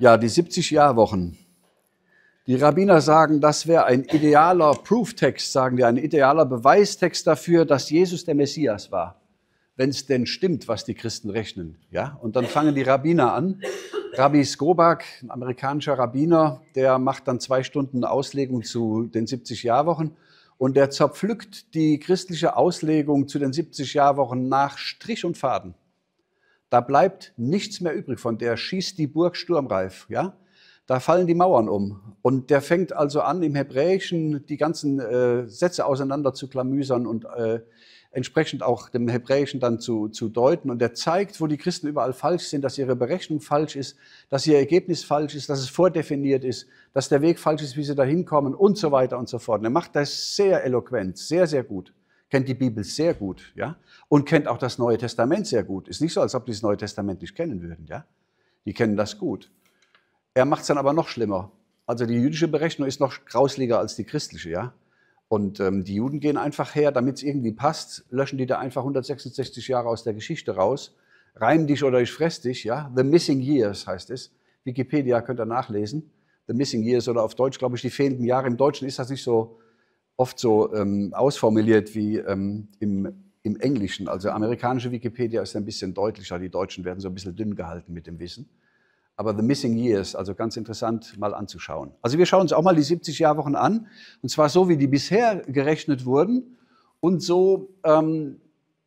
Ja, die 70-Jahr-Wochen. Die Rabbiner sagen, das wäre ein idealer Prooftext, sagen wir, ein idealer Beweistext dafür, dass Jesus der Messias war. Wenn es denn stimmt, was die Christen rechnen. Ja? Und dann fangen die Rabbiner an. Rabbi Skobak, ein amerikanischer Rabbiner, der macht dann zwei Stunden Auslegung zu den 70-Jahr-Wochen und der zerpflückt die christliche Auslegung zu den 70-Jahr-Wochen nach Strich und Faden. Da bleibt nichts mehr übrig von der, schießt die Burg sturmreif, ja? Da fallen die Mauern um. Und der fängt also an, im Hebräischen die ganzen äh, Sätze auseinander zu klamüsern und äh, entsprechend auch dem Hebräischen dann zu, zu deuten. Und er zeigt, wo die Christen überall falsch sind, dass ihre Berechnung falsch ist, dass ihr Ergebnis falsch ist, dass es vordefiniert ist, dass der Weg falsch ist, wie sie da hinkommen und so weiter und so fort. Und er macht das sehr eloquent, sehr, sehr gut kennt die Bibel sehr gut, ja, und kennt auch das Neue Testament sehr gut. Ist nicht so, als ob die das Neue Testament nicht kennen würden, ja. Die kennen das gut. Er macht es dann aber noch schlimmer. Also die jüdische Berechnung ist noch grausliger als die christliche, ja. Und ähm, die Juden gehen einfach her, damit es irgendwie passt, löschen die da einfach 166 Jahre aus der Geschichte raus, reim dich oder ich fress dich, ja. The Missing Years heißt es. Wikipedia könnt ihr nachlesen. The Missing Years oder auf Deutsch, glaube ich, die fehlenden Jahre. Im Deutschen ist das nicht so oft so ähm, ausformuliert wie ähm, im, im Englischen. Also amerikanische Wikipedia ist ein bisschen deutlicher. Die Deutschen werden so ein bisschen dünn gehalten mit dem Wissen. Aber The Missing Years, also ganz interessant mal anzuschauen. Also wir schauen uns auch mal die 70 Jahrwochen an. Und zwar so, wie die bisher gerechnet wurden und so, ähm,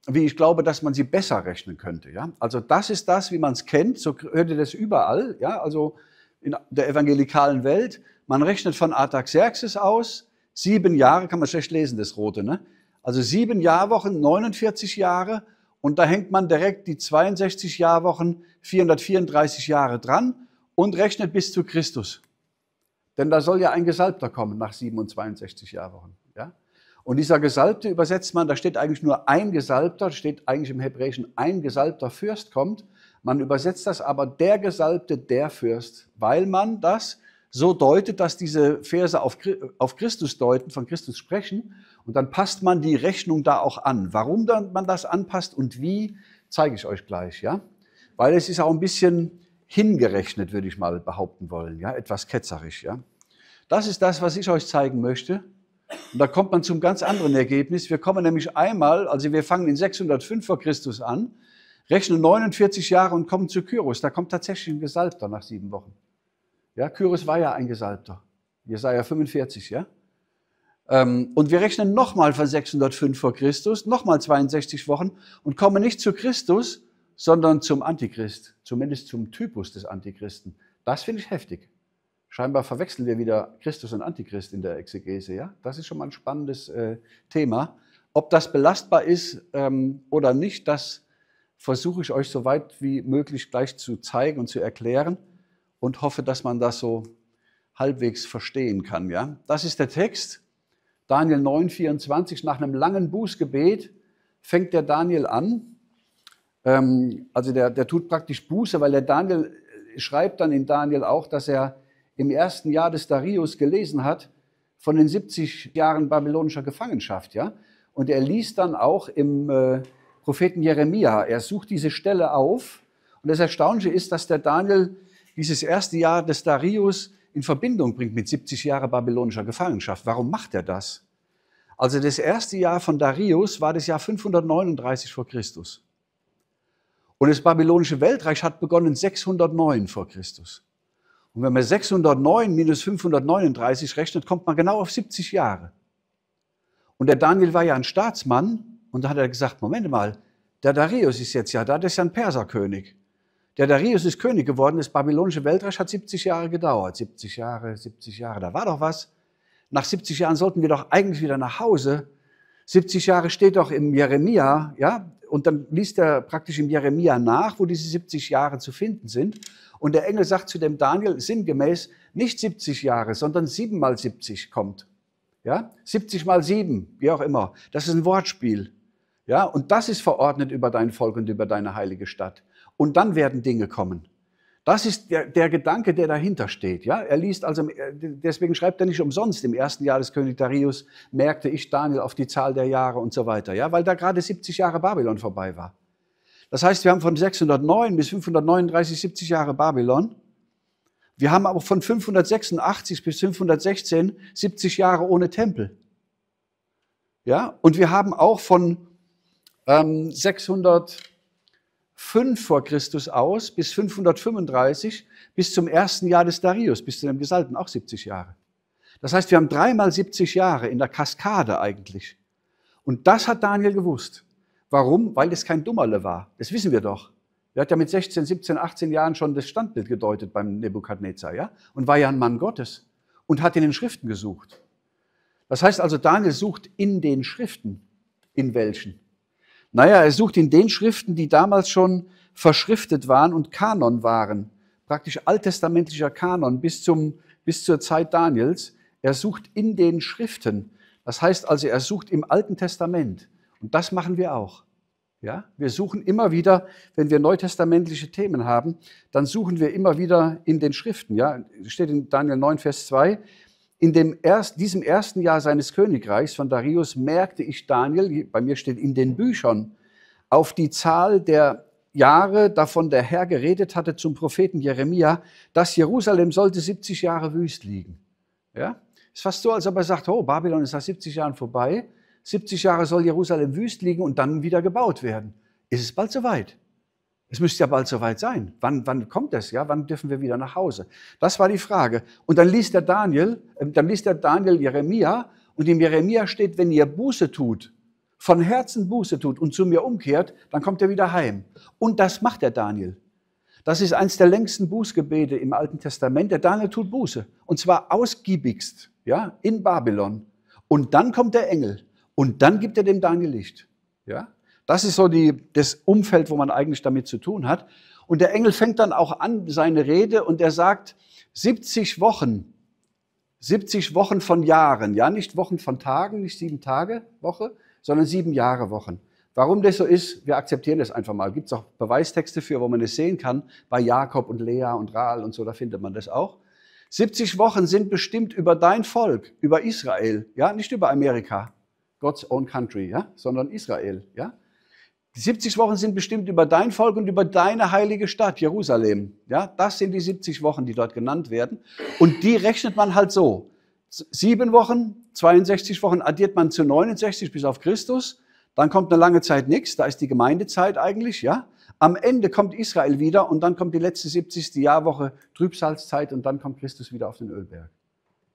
wie ich glaube, dass man sie besser rechnen könnte. Ja? Also das ist das, wie man es kennt. So hört ihr das überall. Ja? Also in der evangelikalen Welt. Man rechnet von Artaxerxes aus Sieben Jahre kann man schlecht lesen, das Rote. Ne? Also sieben Jahrwochen, 49 Jahre und da hängt man direkt die 62 Jahrwochen, 434 Jahre dran und rechnet bis zu Christus. Denn da soll ja ein Gesalbter kommen nach 67 Jahrwochen. Ja? Und dieser Gesalbte übersetzt man, da steht eigentlich nur ein Gesalbter, steht eigentlich im Hebräischen ein Gesalbter Fürst kommt. Man übersetzt das aber der Gesalbte, der Fürst, weil man das so deutet, dass diese Verse auf, auf Christus deuten, von Christus sprechen. Und dann passt man die Rechnung da auch an. Warum dann man das anpasst und wie, zeige ich euch gleich, ja? Weil es ist auch ein bisschen hingerechnet, würde ich mal behaupten wollen, ja? Etwas ketzerisch, ja? Das ist das, was ich euch zeigen möchte. Und da kommt man zum ganz anderen Ergebnis. Wir kommen nämlich einmal, also wir fangen in 605 vor Christus an, rechnen 49 Jahre und kommen zu Kyros. Da kommt tatsächlich ein Gesalbter nach sieben Wochen. Ja, Kyris war ja ein Gesalbter. Jesaja 45, ja? Ähm, und wir rechnen nochmal von 605 vor Christus, nochmal 62 Wochen und kommen nicht zu Christus, sondern zum Antichrist, zumindest zum Typus des Antichristen. Das finde ich heftig. Scheinbar verwechseln wir wieder Christus und Antichrist in der Exegese. Ja? Das ist schon mal ein spannendes äh, Thema. Ob das belastbar ist ähm, oder nicht, das versuche ich euch so weit wie möglich gleich zu zeigen und zu erklären und hoffe, dass man das so halbwegs verstehen kann. Ja? Das ist der Text. Daniel 9, 24, nach einem langen Bußgebet fängt der Daniel an. Ähm, also der, der tut praktisch Buße, weil der Daniel schreibt dann in Daniel auch, dass er im ersten Jahr des Darius gelesen hat von den 70 Jahren babylonischer Gefangenschaft. Ja? Und er liest dann auch im äh, Propheten Jeremia. Er sucht diese Stelle auf. Und das Erstaunliche ist, dass der Daniel dieses erste Jahr des Darius in Verbindung bringt mit 70 Jahren babylonischer Gefangenschaft. Warum macht er das? Also das erste Jahr von Darius war das Jahr 539 vor Christus. Und das babylonische Weltreich hat begonnen 609 vor Christus. Und wenn man 609 minus 539 rechnet, kommt man genau auf 70 Jahre. Und der Daniel war ja ein Staatsmann und da hat er gesagt, Moment mal, der Darius ist jetzt ja da, das ist ja ein Perserkönig. Der Darius ist König geworden, das babylonische Weltreich hat 70 Jahre gedauert. 70 Jahre, 70 Jahre, da war doch was. Nach 70 Jahren sollten wir doch eigentlich wieder nach Hause. 70 Jahre steht doch im Jeremia, ja, und dann liest er praktisch im Jeremia nach, wo diese 70 Jahre zu finden sind. Und der Engel sagt zu dem Daniel sinngemäß, nicht 70 Jahre, sondern 7 mal 70 kommt. Ja? 70 mal 7, wie auch immer. Das ist ein Wortspiel. Ja? Und das ist verordnet über dein Volk und über deine heilige Stadt und dann werden Dinge kommen. Das ist der, der, Gedanke, der dahinter steht. Ja? Er liest also, äh, deswegen schreibt er nicht umsonst im ersten Jahr des König Darius, merkte ich Daniel auf die Zahl der Jahre und so weiter, ja? weil da gerade 70 Jahre Babylon vorbei war. Das heißt, wir haben von 609 bis 539 70 Jahre Babylon. Wir haben aber von 586 bis 516 70 Jahre ohne Tempel. Ja? Und wir haben auch von ähm, 600 5 vor Christus aus bis 535, bis zum ersten Jahr des Darius, bis zu dem Gesalten, auch 70 Jahre. Das heißt, wir haben dreimal 70 Jahre in der Kaskade eigentlich. Und das hat Daniel gewusst. Warum? Weil es kein Dummerle war. Das wissen wir doch. Er hat ja mit 16, 17, 18 Jahren schon das Standbild gedeutet beim Nebukadnezar, ja? Und war ja ein Mann Gottes und hat in den Schriften gesucht. Das heißt also, Daniel sucht in den Schriften. In welchen? Naja, er sucht in den Schriften, die damals schon verschriftet waren und Kanon waren, praktisch alttestamentlicher Kanon bis, zum, bis zur Zeit Daniels. Er sucht in den Schriften. Das heißt also, er sucht im Alten Testament. Und das machen wir auch. Ja? Wir suchen immer wieder, wenn wir neutestamentliche Themen haben, dann suchen wir immer wieder in den Schriften. Ja? Steht in Daniel 9, Vers 2, in dem erst, diesem ersten Jahr seines Königreichs von Darius merkte ich Daniel, bei mir steht in den Büchern, auf die Zahl der Jahre, davon der Herr geredet hatte zum Propheten Jeremia, dass Jerusalem sollte 70 Jahre wüst liegen. Ja? Ist fast so, als ob er sagt, oh, Babylon ist nach 70 Jahren vorbei, 70 Jahre soll Jerusalem wüst liegen und dann wieder gebaut werden. Ist es bald soweit? Es müsste ja bald soweit sein. Wann, wann kommt das? Ja, wann dürfen wir wieder nach Hause? Das war die Frage. Und dann liest der Daniel, ähm, dann liest der Daniel Jeremia und im Jeremia steht, wenn ihr Buße tut, von Herzen Buße tut und zu mir umkehrt, dann kommt er wieder heim. Und das macht der Daniel. Das ist eines der längsten Bußgebete im Alten Testament. Der Daniel tut Buße und zwar ausgiebigst, ja, in Babylon. Und dann kommt der Engel und dann gibt er dem Daniel Licht, ja. Das ist so die, das Umfeld, wo man eigentlich damit zu tun hat. Und der Engel fängt dann auch an seine Rede und er sagt, 70 Wochen, 70 Wochen von Jahren, ja, nicht Wochen von Tagen, nicht sieben Tage Woche, sondern sieben Jahre Wochen. Warum das so ist, wir akzeptieren das einfach mal. Gibt es auch Beweistexte für, wo man das sehen kann, bei Jakob und Lea und Raal und so, da findet man das auch. 70 Wochen sind bestimmt über dein Volk, über Israel, ja, nicht über Amerika, God's own country, ja, sondern Israel, ja. Die 70 Wochen sind bestimmt über dein Volk und über deine heilige Stadt, Jerusalem. Ja, das sind die 70 Wochen, die dort genannt werden. Und die rechnet man halt so. Sieben Wochen, 62 Wochen addiert man zu 69 bis auf Christus. Dann kommt eine lange Zeit nichts, da ist die Gemeindezeit eigentlich, ja. Am Ende kommt Israel wieder und dann kommt die letzte 70. Jahrwoche Trübsalzeit und dann kommt Christus wieder auf den Ölberg.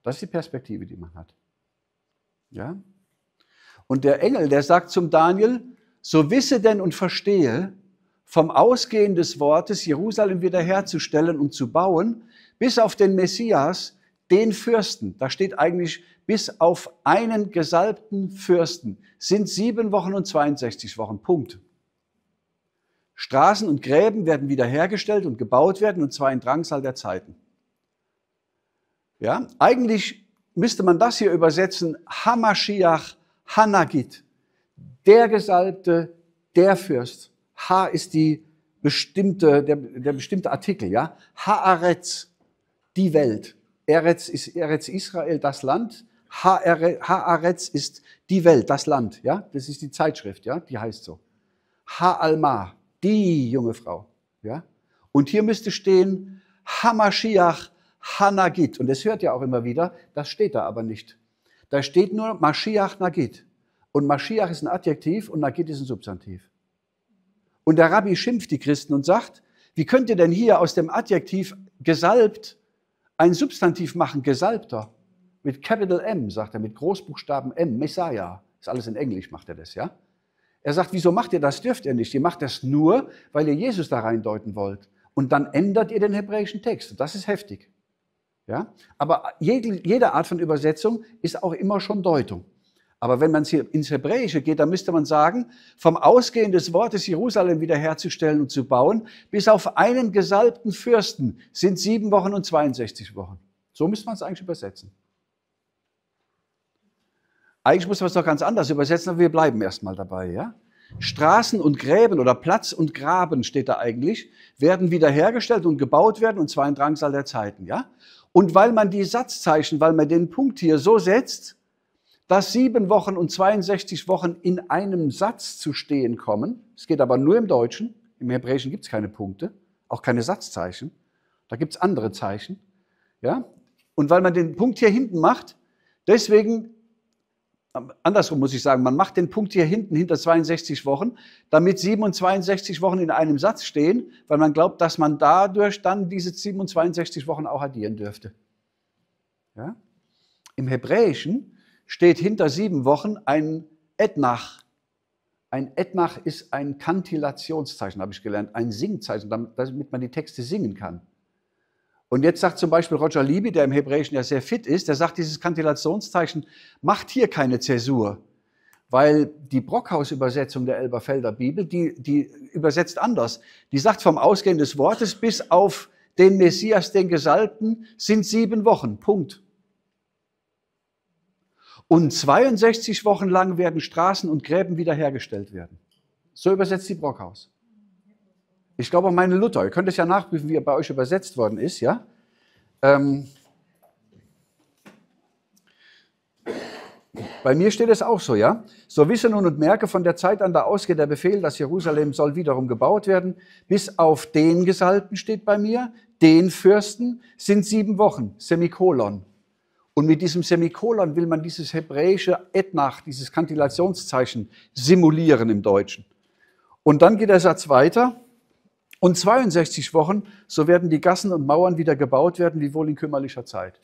Das ist die Perspektive, die man hat. Ja? Und der Engel, der sagt zum Daniel, so wisse denn und verstehe, vom Ausgehen des Wortes Jerusalem wiederherzustellen und zu bauen, bis auf den Messias, den Fürsten. Da steht eigentlich bis auf einen gesalbten Fürsten sind sieben Wochen und 62 Wochen. Punkt. Straßen und Gräben werden wiederhergestellt und gebaut werden, und zwar in Drangsal der Zeiten. Ja, eigentlich müsste man das hier übersetzen, Hamashiach Hanagit der Gesalbte, der Fürst. Ha ist die bestimmte, der, der bestimmte Artikel, ja. Haaretz, die Welt. Eretz ist Eretz Israel, das Land. Haaretz ist die Welt, das Land, ja. Das ist die Zeitschrift, ja, die heißt so. Ha'alma, die junge Frau, ja. Und hier müsste stehen Hamashiach Hanagit. Und das hört ja auch immer wieder, das steht da aber nicht. Da steht nur Mashiach Nagit. Und Maschiach ist ein Adjektiv und Nagit ist ein Substantiv. Und der Rabbi schimpft die Christen und sagt, wie könnt ihr denn hier aus dem Adjektiv gesalbt ein Substantiv machen, gesalbter? Mit Capital M, sagt er, mit Großbuchstaben M, Messiah. Ist alles in Englisch, macht er das, ja? Er sagt, wieso macht ihr das? Dürft ihr nicht. Ihr macht das nur, weil ihr Jesus da reindeuten wollt. Und dann ändert ihr den hebräischen Text. das ist heftig. Ja? Aber jede Art von Übersetzung ist auch immer schon Deutung. Aber wenn man hier ins Hebräische geht, dann müsste man sagen, vom Ausgehen des Wortes Jerusalem wiederherzustellen und zu bauen, bis auf einen gesalbten Fürsten sind sieben Wochen und 62 Wochen. So müsste man es eigentlich übersetzen. Eigentlich muss man es doch ganz anders übersetzen, aber wir bleiben erstmal dabei, ja? Straßen und Gräben oder Platz und Graben steht da eigentlich, werden wiederhergestellt und gebaut werden und zwar in Drangsal der Zeiten, ja? Und weil man die Satzzeichen, weil man den Punkt hier so setzt, dass sieben Wochen und 62 Wochen in einem Satz zu stehen kommen. Es geht aber nur im Deutschen. Im Hebräischen gibt es keine Punkte, auch keine Satzzeichen. Da gibt es andere Zeichen. Ja? Und weil man den Punkt hier hinten macht, deswegen, ähm, andersrum muss ich sagen, man macht den Punkt hier hinten hinter 62 Wochen, damit und 62 Wochen in einem Satz stehen, weil man glaubt, dass man dadurch dann diese und 62 Wochen auch addieren dürfte. Ja? Im Hebräischen steht hinter sieben Wochen ein Etnach. Ein Etnach ist ein Kantilationszeichen, habe ich gelernt, ein Singzeichen, damit man die Texte singen kann. Und jetzt sagt zum Beispiel Roger Libby, der im Hebräischen ja sehr fit ist, der sagt, dieses Kantilationszeichen macht hier keine Zäsur, weil die Brockhaus-Übersetzung der Elberfelder Bibel, die, die übersetzt anders. Die sagt, vom Ausgehen des Wortes bis auf den Messias, den Gesalbten, sind sieben Wochen, Punkt. Und 62 Wochen lang werden Straßen und Gräben wiederhergestellt werden. So übersetzt die Brockhaus. Ich glaube auch meine Luther. Ihr könnt es ja nachprüfen, wie er bei euch übersetzt worden ist, ja? Ähm bei mir steht es auch so, ja? So wisse nun und merke, von der Zeit an da ausgeht der Befehl, dass Jerusalem soll wiederum gebaut werden, bis auf den Gesalten steht bei mir, den Fürsten sind sieben Wochen, Semikolon. Und mit diesem Semikolon will man dieses hebräische Etnach, dieses Kantillationszeichen simulieren im Deutschen. Und dann geht der Satz weiter. Und 62 Wochen, so werden die Gassen und Mauern wieder gebaut werden, wie wohl in kümmerlicher Zeit.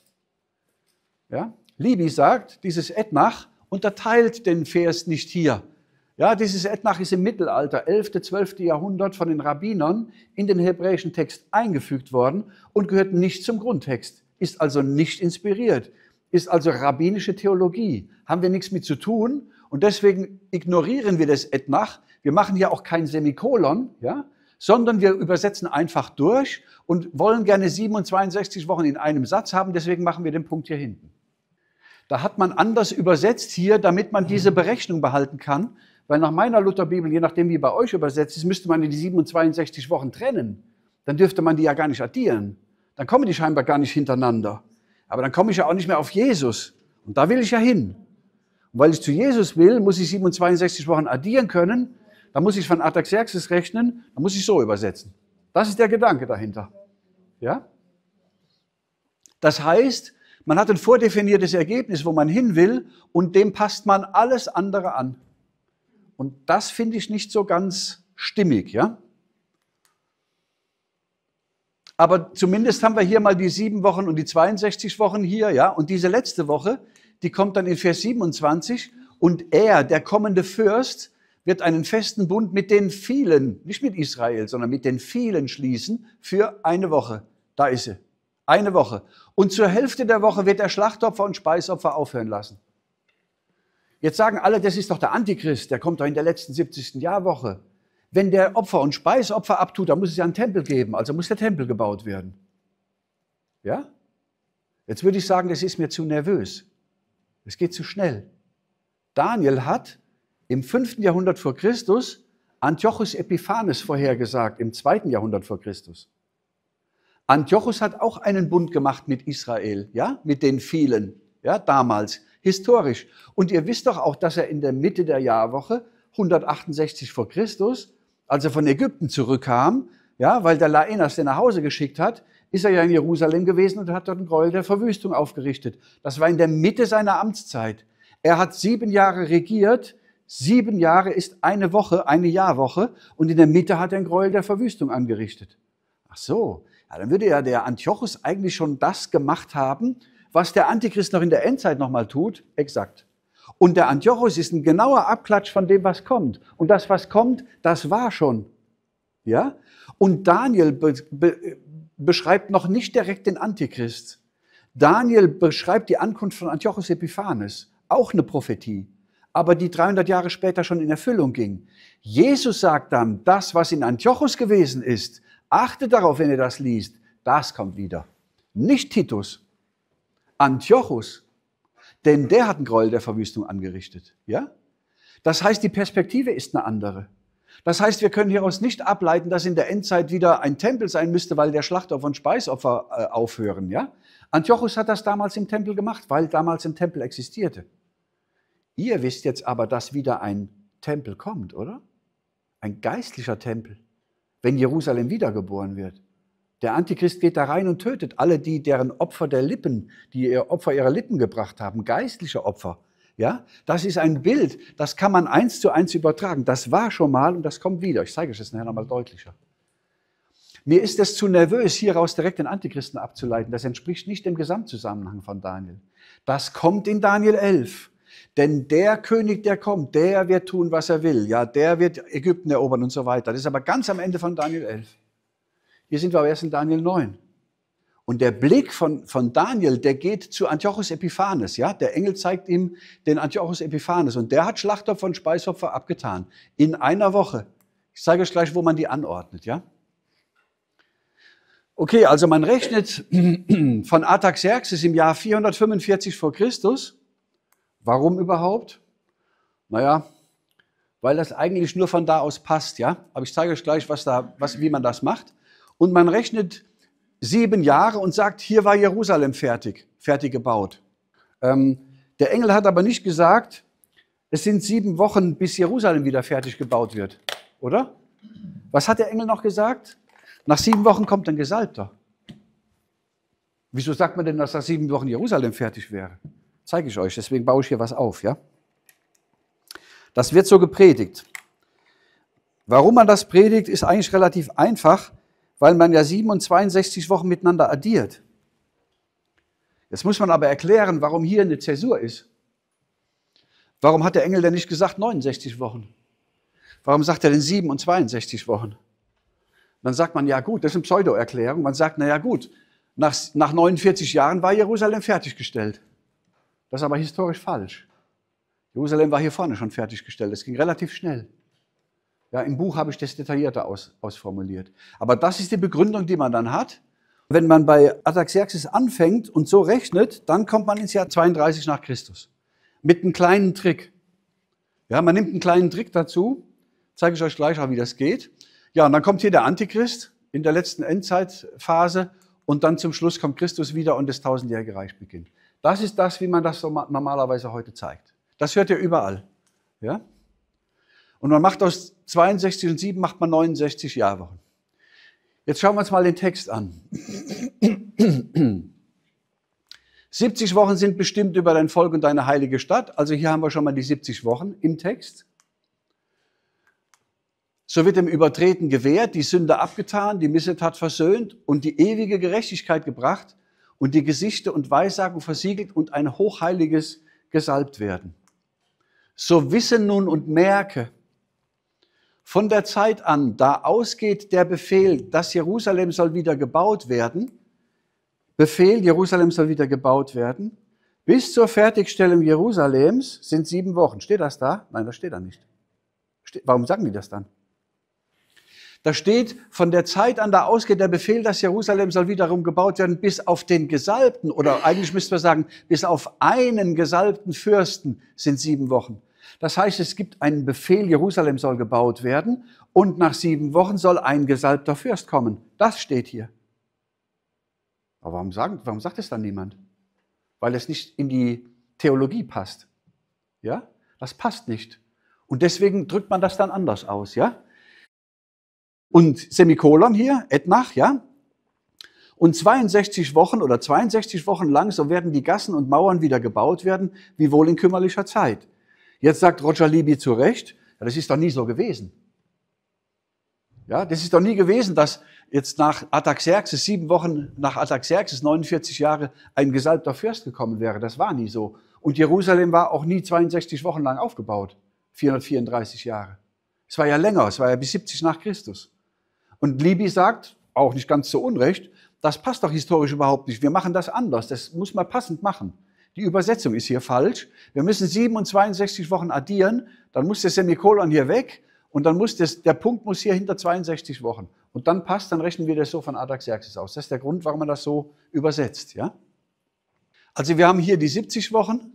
Ja? Libi sagt, dieses Etnach unterteilt den Vers nicht hier. Ja, dieses Etnach ist im Mittelalter, 11., 12. Jahrhundert von den Rabbinern in den hebräischen Text eingefügt worden und gehört nicht zum Grundtext ist also nicht inspiriert, ist also rabbinische Theologie, haben wir nichts mit zu tun und deswegen ignorieren wir das etnach. Wir machen hier auch kein Semikolon, ja, sondern wir übersetzen einfach durch und wollen gerne 67 Wochen in einem Satz haben, deswegen machen wir den Punkt hier hinten. Da hat man anders übersetzt hier, damit man mhm. diese Berechnung behalten kann, weil nach meiner Lutherbibel, je nachdem wie bei euch übersetzt ist, müsste man die 67 Wochen trennen. Dann dürfte man die ja gar nicht addieren dann kommen die scheinbar gar nicht hintereinander. Aber dann komme ich ja auch nicht mehr auf Jesus. Und da will ich ja hin. Und weil ich zu Jesus will, muss ich 762 Wochen addieren können. Dann muss ich von Artaxerxes rechnen. Dann muss ich so übersetzen. Das ist der Gedanke dahinter. Ja? Das heißt, man hat ein vordefiniertes Ergebnis, wo man hin will, und dem passt man alles andere an. Und das finde ich nicht so ganz stimmig, ja? Aber zumindest haben wir hier mal die sieben Wochen und die 62 Wochen hier, ja. Und diese letzte Woche, die kommt dann in Vers 27. Und er, der kommende Fürst, wird einen festen Bund mit den vielen, nicht mit Israel, sondern mit den vielen schließen für eine Woche. Da ist sie. Eine Woche. Und zur Hälfte der Woche wird er Schlachtopfer und Speisopfer aufhören lassen. Jetzt sagen alle, das ist doch der Antichrist, der kommt doch in der letzten 70. Jahrwoche. Wenn der Opfer und Speisopfer abtut, dann muss es ja einen Tempel geben, also muss der Tempel gebaut werden. Ja? Jetzt würde ich sagen, das ist mir zu nervös. Es geht zu schnell. Daniel hat im 5. Jahrhundert vor Christus Antiochus Epiphanes vorhergesagt, im 2. Jahrhundert vor Christus. Antiochus hat auch einen Bund gemacht mit Israel, ja, mit den vielen, ja, damals, historisch. Und ihr wisst doch auch, dass er in der Mitte der Jahrwoche, 168 vor Christus, als er von Ägypten zurückkam, ja, weil der Laenas den nach Hause geschickt hat, ist er ja in Jerusalem gewesen und hat dort einen Gräuel der Verwüstung aufgerichtet. Das war in der Mitte seiner Amtszeit. Er hat sieben Jahre regiert. Sieben Jahre ist eine Woche, eine Jahrwoche. Und in der Mitte hat er einen Gräuel der Verwüstung angerichtet. Ach so. Ja, dann würde ja der Antiochus eigentlich schon das gemacht haben, was der Antichrist noch in der Endzeit nochmal tut. Exakt. Und der Antiochus ist ein genauer Abklatsch von dem, was kommt. Und das, was kommt, das war schon. Ja? Und Daniel be be beschreibt noch nicht direkt den Antichrist. Daniel beschreibt die Ankunft von Antiochus Epiphanes, auch eine Prophetie, aber die 300 Jahre später schon in Erfüllung ging. Jesus sagt dann, das, was in Antiochus gewesen ist, achtet darauf, wenn ihr das liest, das kommt wieder. Nicht Titus. Antiochus denn der hat einen Gräuel der Verwüstung angerichtet. Ja? Das heißt, die Perspektive ist eine andere. Das heißt, wir können hieraus nicht ableiten, dass in der Endzeit wieder ein Tempel sein müsste, weil der Schlachtopfer und Speisopfer äh, aufhören. Ja? Antiochus hat das damals im Tempel gemacht, weil damals ein Tempel existierte. Ihr wisst jetzt aber, dass wieder ein Tempel kommt, oder? Ein geistlicher Tempel, wenn Jerusalem wiedergeboren wird. Der Antichrist geht da rein und tötet alle die, deren Opfer der Lippen, die ihr Opfer ihrer Lippen gebracht haben, geistliche Opfer. Ja, das ist ein Bild, das kann man eins zu eins übertragen. Das war schon mal und das kommt wieder. Ich zeige euch das nachher nochmal deutlicher. Mir ist es zu nervös, hieraus direkt den Antichristen abzuleiten. Das entspricht nicht dem Gesamtzusammenhang von Daniel. Das kommt in Daniel 11. Denn der König, der kommt, der wird tun, was er will. Ja, der wird Ägypten erobern und so weiter. Das ist aber ganz am Ende von Daniel 11. Hier sind wir aber erst in Daniel 9. Und der Blick von, von Daniel, der geht zu Antiochus Epiphanes, ja? Der Engel zeigt ihm den Antiochus Epiphanes und der hat Schlachtopfer und Speisopfer abgetan. In einer Woche. Ich zeige euch gleich, wo man die anordnet, ja? Okay, also man rechnet von Artaxerxes im Jahr 445 vor Christus. Warum überhaupt? Naja, weil das eigentlich nur von da aus passt, ja? Aber ich zeige euch gleich, was da, was, wie man das macht und man rechnet sieben Jahre und sagt, hier war Jerusalem fertig, fertig gebaut. Ähm, der Engel hat aber nicht gesagt, es sind sieben Wochen, bis Jerusalem wieder fertig gebaut wird, oder? Was hat der Engel noch gesagt? Nach sieben Wochen kommt ein Gesalbter. Wieso sagt man denn, dass nach sieben Wochen Jerusalem fertig wäre? Zeige ich euch, deswegen baue ich hier was auf, ja? Das wird so gepredigt. Warum man das predigt, ist eigentlich relativ einfach weil man ja 7 und 62 Wochen miteinander addiert. Jetzt muss man aber erklären, warum hier eine Zäsur ist. Warum hat der Engel denn nicht gesagt 69 Wochen? Warum sagt er denn 7 und 62 Wochen? Dann sagt man, ja gut, das ist eine Pseudo-Erklärung. Man sagt, na ja gut, nach, nach 49 Jahren war Jerusalem fertiggestellt. Das ist aber historisch falsch. Jerusalem war hier vorne schon fertiggestellt. Es ging relativ schnell. Ja, Im Buch habe ich das detaillierter aus, ausformuliert. Aber das ist die Begründung, die man dann hat. Wenn man bei Ataxerxes anfängt und so rechnet, dann kommt man ins Jahr 32 nach Christus. Mit einem kleinen Trick. Ja, man nimmt einen kleinen Trick dazu. Zeige ich euch gleich auch, wie das geht. Ja, und dann kommt hier der Antichrist in der letzten Endzeitphase und dann zum Schluss kommt Christus wieder und das tausendjährige Reich beginnt. Das ist das, wie man das so normalerweise heute zeigt. Das hört ihr überall. Ja? Und man macht aus 62 und 7 macht man 69 Jahrwochen. Jetzt schauen wir uns mal den Text an. 70 Wochen sind bestimmt über dein Volk und deine heilige Stadt. Also hier haben wir schon mal die 70 Wochen im Text. So wird dem Übertreten gewährt, die Sünde abgetan, die Missetat versöhnt und die ewige Gerechtigkeit gebracht und die Gesichte und Weissagung versiegelt und ein hochheiliges gesalbt werden. So wisse nun und merke, von der Zeit an, da ausgeht der Befehl, dass Jerusalem soll wieder gebaut werden, Befehl, Jerusalem soll wieder gebaut werden, bis zur Fertigstellung Jerusalems sind sieben Wochen. Steht das da? Nein, das steht da nicht. Warum sagen die das dann? Da steht, von der Zeit an da ausgeht der Befehl, dass Jerusalem soll wiederum gebaut werden, bis auf den Gesalbten, oder eigentlich müssten wir sagen, bis auf einen gesalbten Fürsten sind sieben Wochen. Das heißt, es gibt einen Befehl, Jerusalem soll gebaut werden und nach sieben Wochen soll ein gesalbter Fürst kommen. Das steht hier. Aber warum, sagen, warum sagt es dann niemand? Weil es nicht in die Theologie passt. Ja? Das passt nicht. Und deswegen drückt man das dann anders aus, ja? Und Semikolon hier, etnach, ja? Und 62 Wochen oder 62 Wochen lang, so werden die Gassen und Mauern wieder gebaut werden, wie wohl in kümmerlicher Zeit. Jetzt sagt Roger Libby zu Recht, ja, das ist doch nie so gewesen. Ja, das ist doch nie gewesen, dass jetzt nach Ataxerxes, sieben Wochen nach Ataxerxes, 49 Jahre, ein gesalbter Fürst gekommen wäre. Das war nie so. Und Jerusalem war auch nie 62 Wochen lang aufgebaut. 434 Jahre. Es war ja länger, es war ja bis 70 nach Christus. Und Libby sagt, auch nicht ganz zu Unrecht, das passt doch historisch überhaupt nicht. Wir machen das anders. Das muss man passend machen. Die Übersetzung ist hier falsch. Wir müssen 7 und 62 Wochen addieren, dann muss der Semikolon hier weg und dann muss das, der Punkt muss hier hinter 62 Wochen. Und dann passt, dann rechnen wir das so von Artaxerxes aus. Das ist der Grund, warum man das so übersetzt. Ja? Also wir haben hier die 70 Wochen,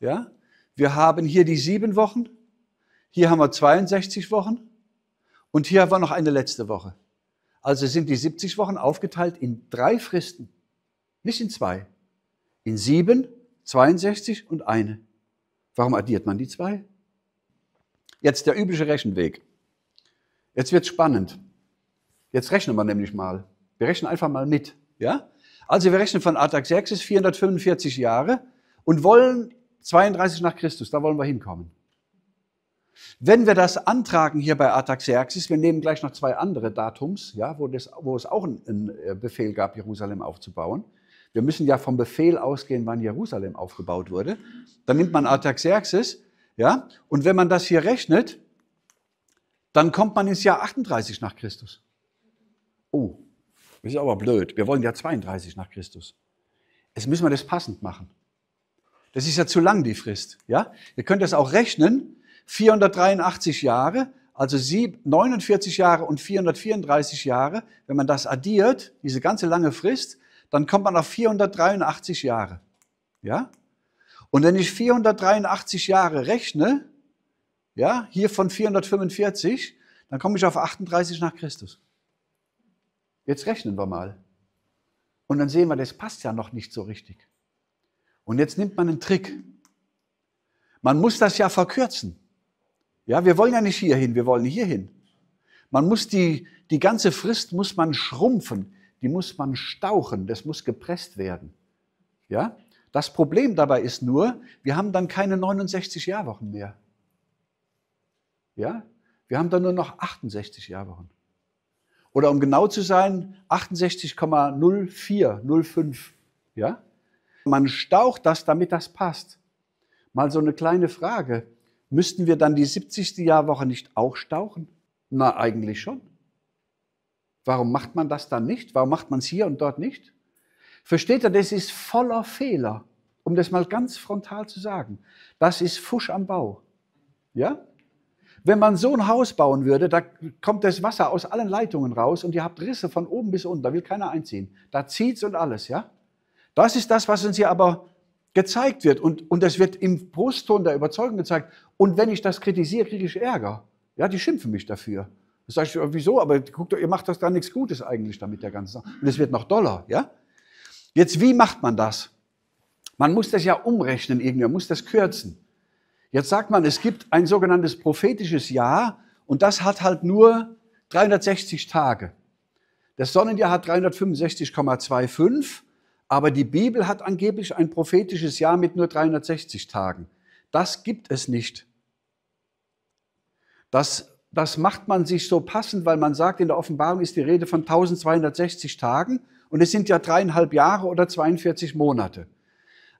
ja? wir haben hier die 7 Wochen, hier haben wir 62 Wochen und hier haben wir noch eine letzte Woche. Also sind die 70 Wochen aufgeteilt in drei Fristen, nicht in zwei in 7, 62 und 1. Warum addiert man die zwei? Jetzt der übliche Rechenweg. Jetzt wird's spannend. Jetzt rechnen wir nämlich mal. Wir rechnen einfach mal mit. Ja? Also wir rechnen von Artaxerxes 445 Jahre und wollen 32 nach Christus, da wollen wir hinkommen. Wenn wir das antragen hier bei Artaxerxes, wir nehmen gleich noch zwei andere Datums, ja, wo, das, wo es auch einen äh, Befehl gab, Jerusalem aufzubauen, wir müssen ja vom Befehl ausgehen, wann Jerusalem aufgebaut wurde. Dann nimmt man Artaxerxes, ja, und wenn man das hier rechnet, dann kommt man ins Jahr 38 nach Christus. Oh, das ist aber blöd. Wir wollen ja 32 nach Christus. Jetzt müssen wir das passend machen. Das ist ja zu lang, die Frist. Ja? Ihr könnt das auch rechnen. 483 Jahre, also 49 Jahre und 434 Jahre, wenn man das addiert, diese ganze lange Frist, dann kommt man auf 483 Jahre. Ja? Und wenn ich 483 Jahre rechne, ja, hier von 445, dann komme ich auf 38 nach Christus. Jetzt rechnen wir mal. Und dann sehen wir, das passt ja noch nicht so richtig. Und jetzt nimmt man einen Trick. Man muss das ja verkürzen. Ja, wir wollen ja nicht hierhin, wir wollen hierhin. Man muss die, die ganze Frist muss man schrumpfen die muss man stauchen, das muss gepresst werden. Ja? Das Problem dabei ist nur, wir haben dann keine 69 Jahrwochen mehr. Ja? Wir haben dann nur noch 68 Jahrwochen. Oder um genau zu sein, 68,0405. Ja? Man staucht das, damit das passt. Mal so eine kleine Frage. Müssten wir dann die 70. Jahrwoche nicht auch stauchen? Na, eigentlich schon. Warum macht man das dann nicht? Warum macht man es hier und dort nicht? Versteht ihr, das ist voller Fehler, um das mal ganz frontal zu sagen. Das ist Fusch am Bau. Ja? Wenn man so ein Haus bauen würde, da kommt das Wasser aus allen Leitungen raus und ihr habt Risse von oben bis unten, da will keiner einziehen. Da zieht's und alles, ja? Das ist das, was uns hier aber gezeigt wird und, und das wird im Brustton der Überzeugung gezeigt. Und wenn ich das kritisiere, kriege ich Ärger. Ja, die schimpfen mich dafür. Das sage ich, wieso? Aber guckt doch, ihr macht das gar nichts Gutes eigentlich damit der ganzen Sache. Und es wird noch doller, ja? Jetzt, wie macht man das? Man muss das ja umrechnen irgendwie, man muss das kürzen. Jetzt sagt man, es gibt ein sogenanntes prophetisches Jahr und das hat halt nur 360 Tage. Das Sonnenjahr hat 365,25, aber die Bibel hat angeblich ein prophetisches Jahr mit nur 360 Tagen. Das gibt es nicht. Das das macht man sich so passend, weil man sagt, in der Offenbarung ist die Rede von 1260 Tagen und es sind ja dreieinhalb Jahre oder 42 Monate.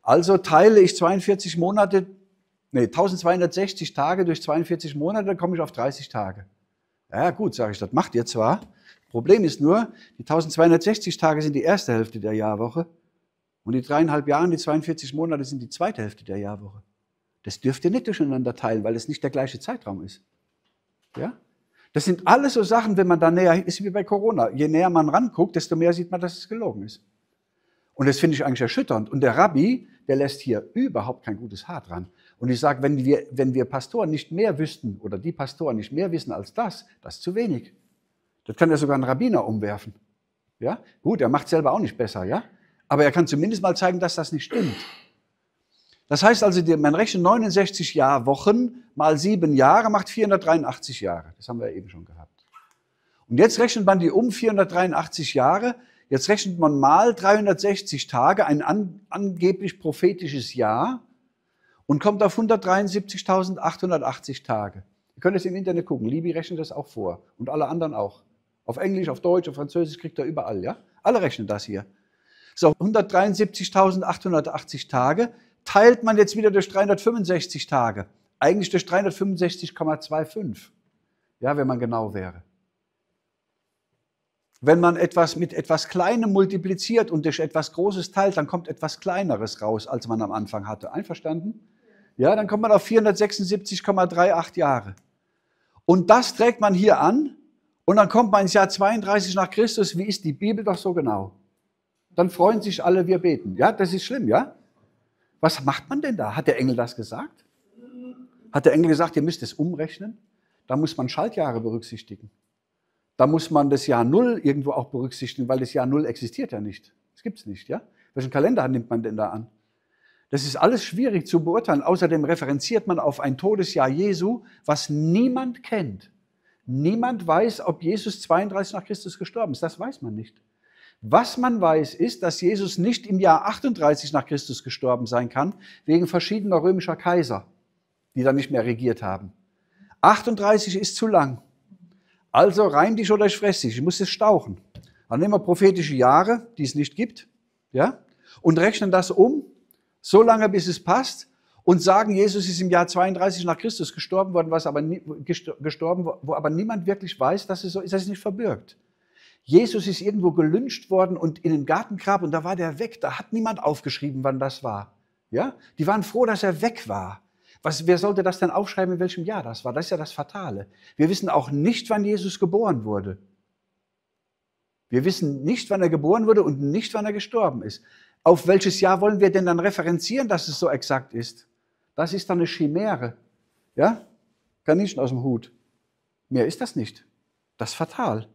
Also teile ich 42 Monate, nee, 1260 Tage durch 42 Monate, dann komme ich auf 30 Tage. Ja gut, sage ich, das macht ihr zwar. Problem ist nur, die 1260 Tage sind die erste Hälfte der Jahrwoche und die dreieinhalb Jahre und die 42 Monate sind die zweite Hälfte der Jahrwoche. Das dürft ihr nicht durcheinander teilen, weil es nicht der gleiche Zeitraum ist. Ja? Das sind alles so Sachen, wenn man da näher ist, wie bei Corona. Je näher man ranguckt, desto mehr sieht man, dass es gelogen ist. Und das finde ich eigentlich erschütternd. Und der Rabbi, der lässt hier überhaupt kein gutes Haar dran. Und ich sage, wenn wir, wenn wir Pastoren nicht mehr wüssten oder die Pastoren nicht mehr wissen als das, das ist zu wenig. Das kann ja sogar ein Rabbiner umwerfen. Ja? Gut, er macht selber auch nicht besser, ja? Aber er kann zumindest mal zeigen, dass das nicht stimmt. Das heißt also, man rechnet 69 Jahr Wochen mal sieben Jahre macht 483 Jahre. Das haben wir eben schon gehabt. Und jetzt rechnet man die um 483 Jahre. Jetzt rechnet man mal 360 Tage, ein an, angeblich prophetisches Jahr, und kommt auf 173.880 Tage. Ihr könnt es im Internet gucken. Libi rechnet das auch vor. Und alle anderen auch. Auf Englisch, auf Deutsch, auf Französisch kriegt er überall, ja? Alle rechnen das hier. So, 173.880 Tage teilt man jetzt wieder durch 365 Tage. Eigentlich durch 365,25. Ja, wenn man genau wäre. Wenn man etwas mit etwas Kleinem multipliziert und durch etwas Großes teilt, dann kommt etwas Kleineres raus, als man am Anfang hatte. Einverstanden? Ja, dann kommt man auf 476,38 Jahre. Und das trägt man hier an und dann kommt man ins Jahr 32 nach Christus. Wie ist die Bibel doch so genau? Dann freuen sich alle, wir beten. Ja, das ist schlimm, ja? Was macht man denn da? Hat der Engel das gesagt? Hat der Engel gesagt, ihr müsst es umrechnen? Da muss man Schaltjahre berücksichtigen. Da muss man das Jahr Null irgendwo auch berücksichtigen, weil das Jahr Null existiert ja nicht. Das gibt es nicht, ja? Welchen Kalender nimmt man denn da an? Das ist alles schwierig zu beurteilen. Außerdem referenziert man auf ein Todesjahr Jesu, was niemand kennt. Niemand weiß, ob Jesus 32 nach Christus gestorben ist. Das weiß man nicht. Was man weiß, ist, dass Jesus nicht im Jahr 38 nach Christus gestorben sein kann, wegen verschiedener römischer Kaiser, die dann nicht mehr regiert haben. 38 ist zu lang. Also reim dich oder ich fress dich. Ich muss es stauchen. Dann nehmen wir prophetische Jahre, die es nicht gibt, ja, und rechnen das um, so lange, bis es passt, und sagen, Jesus ist im Jahr 32 nach Christus gestorben worden, was aber gestorben, wo aber niemand wirklich weiß, dass es so ist, dass es nicht verbirgt. Jesus ist irgendwo gelünscht worden und in den Gartengrab und da war der weg. Da hat niemand aufgeschrieben, wann das war. Ja? Die waren froh, dass er weg war. Was, wer sollte das denn aufschreiben, in welchem Jahr das war? Das ist ja das Fatale. Wir wissen auch nicht, wann Jesus geboren wurde. Wir wissen nicht, wann er geboren wurde und nicht, wann er gestorben ist. Auf welches Jahr wollen wir denn dann referenzieren, dass es so exakt ist? Das ist dann eine Chimäre. Ja? Kaninchen aus dem Hut. Mehr ist das nicht. Das ist fatal.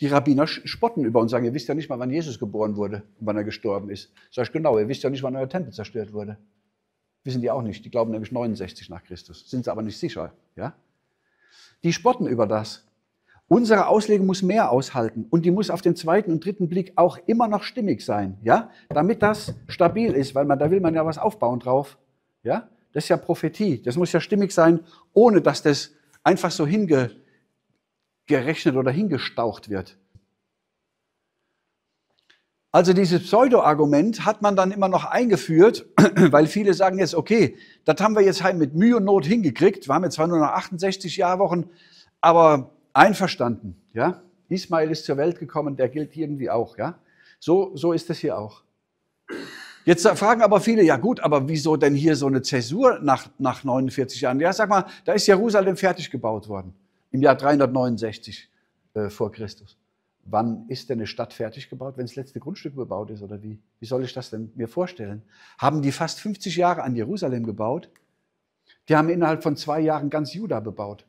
Die Rabbiner spotten über uns, sagen, ihr wisst ja nicht mal, wann Jesus geboren wurde und wann er gestorben ist. Sag ich, genau, ihr wisst ja nicht, wann euer Tempel zerstört wurde. Wissen die auch nicht. Die glauben nämlich 69 nach Christus, sind sie aber nicht sicher. Ja? Die spotten über das. Unsere Auslegung muss mehr aushalten und die muss auf den zweiten und dritten Blick auch immer noch stimmig sein, ja? Damit das stabil ist, weil man, da will man ja was aufbauen drauf, ja? Das ist ja Prophetie. Das muss ja stimmig sein, ohne dass das einfach so hingeht gerechnet oder hingestaucht wird. Also dieses Pseudo-Argument hat man dann immer noch eingeführt, weil viele sagen jetzt, okay, das haben wir jetzt halt mit Mühe und Not hingekriegt. Wir haben jetzt zwar nur noch 68 Jahrwochen, aber einverstanden. Ja? Ismael ist zur Welt gekommen, der gilt irgendwie auch. Ja? So, so ist es hier auch. Jetzt fragen aber viele, ja gut, aber wieso denn hier so eine Zäsur nach, nach 49 Jahren? Ja, sag mal, da ist Jerusalem fertig gebaut worden im Jahr 369 äh, vor Christus. Wann ist denn eine Stadt fertig gebaut, wenn das letzte Grundstück bebaut ist oder wie? Wie soll ich das denn mir vorstellen? Haben die fast 50 Jahre an Jerusalem gebaut? Die haben innerhalb von zwei Jahren ganz Juda bebaut.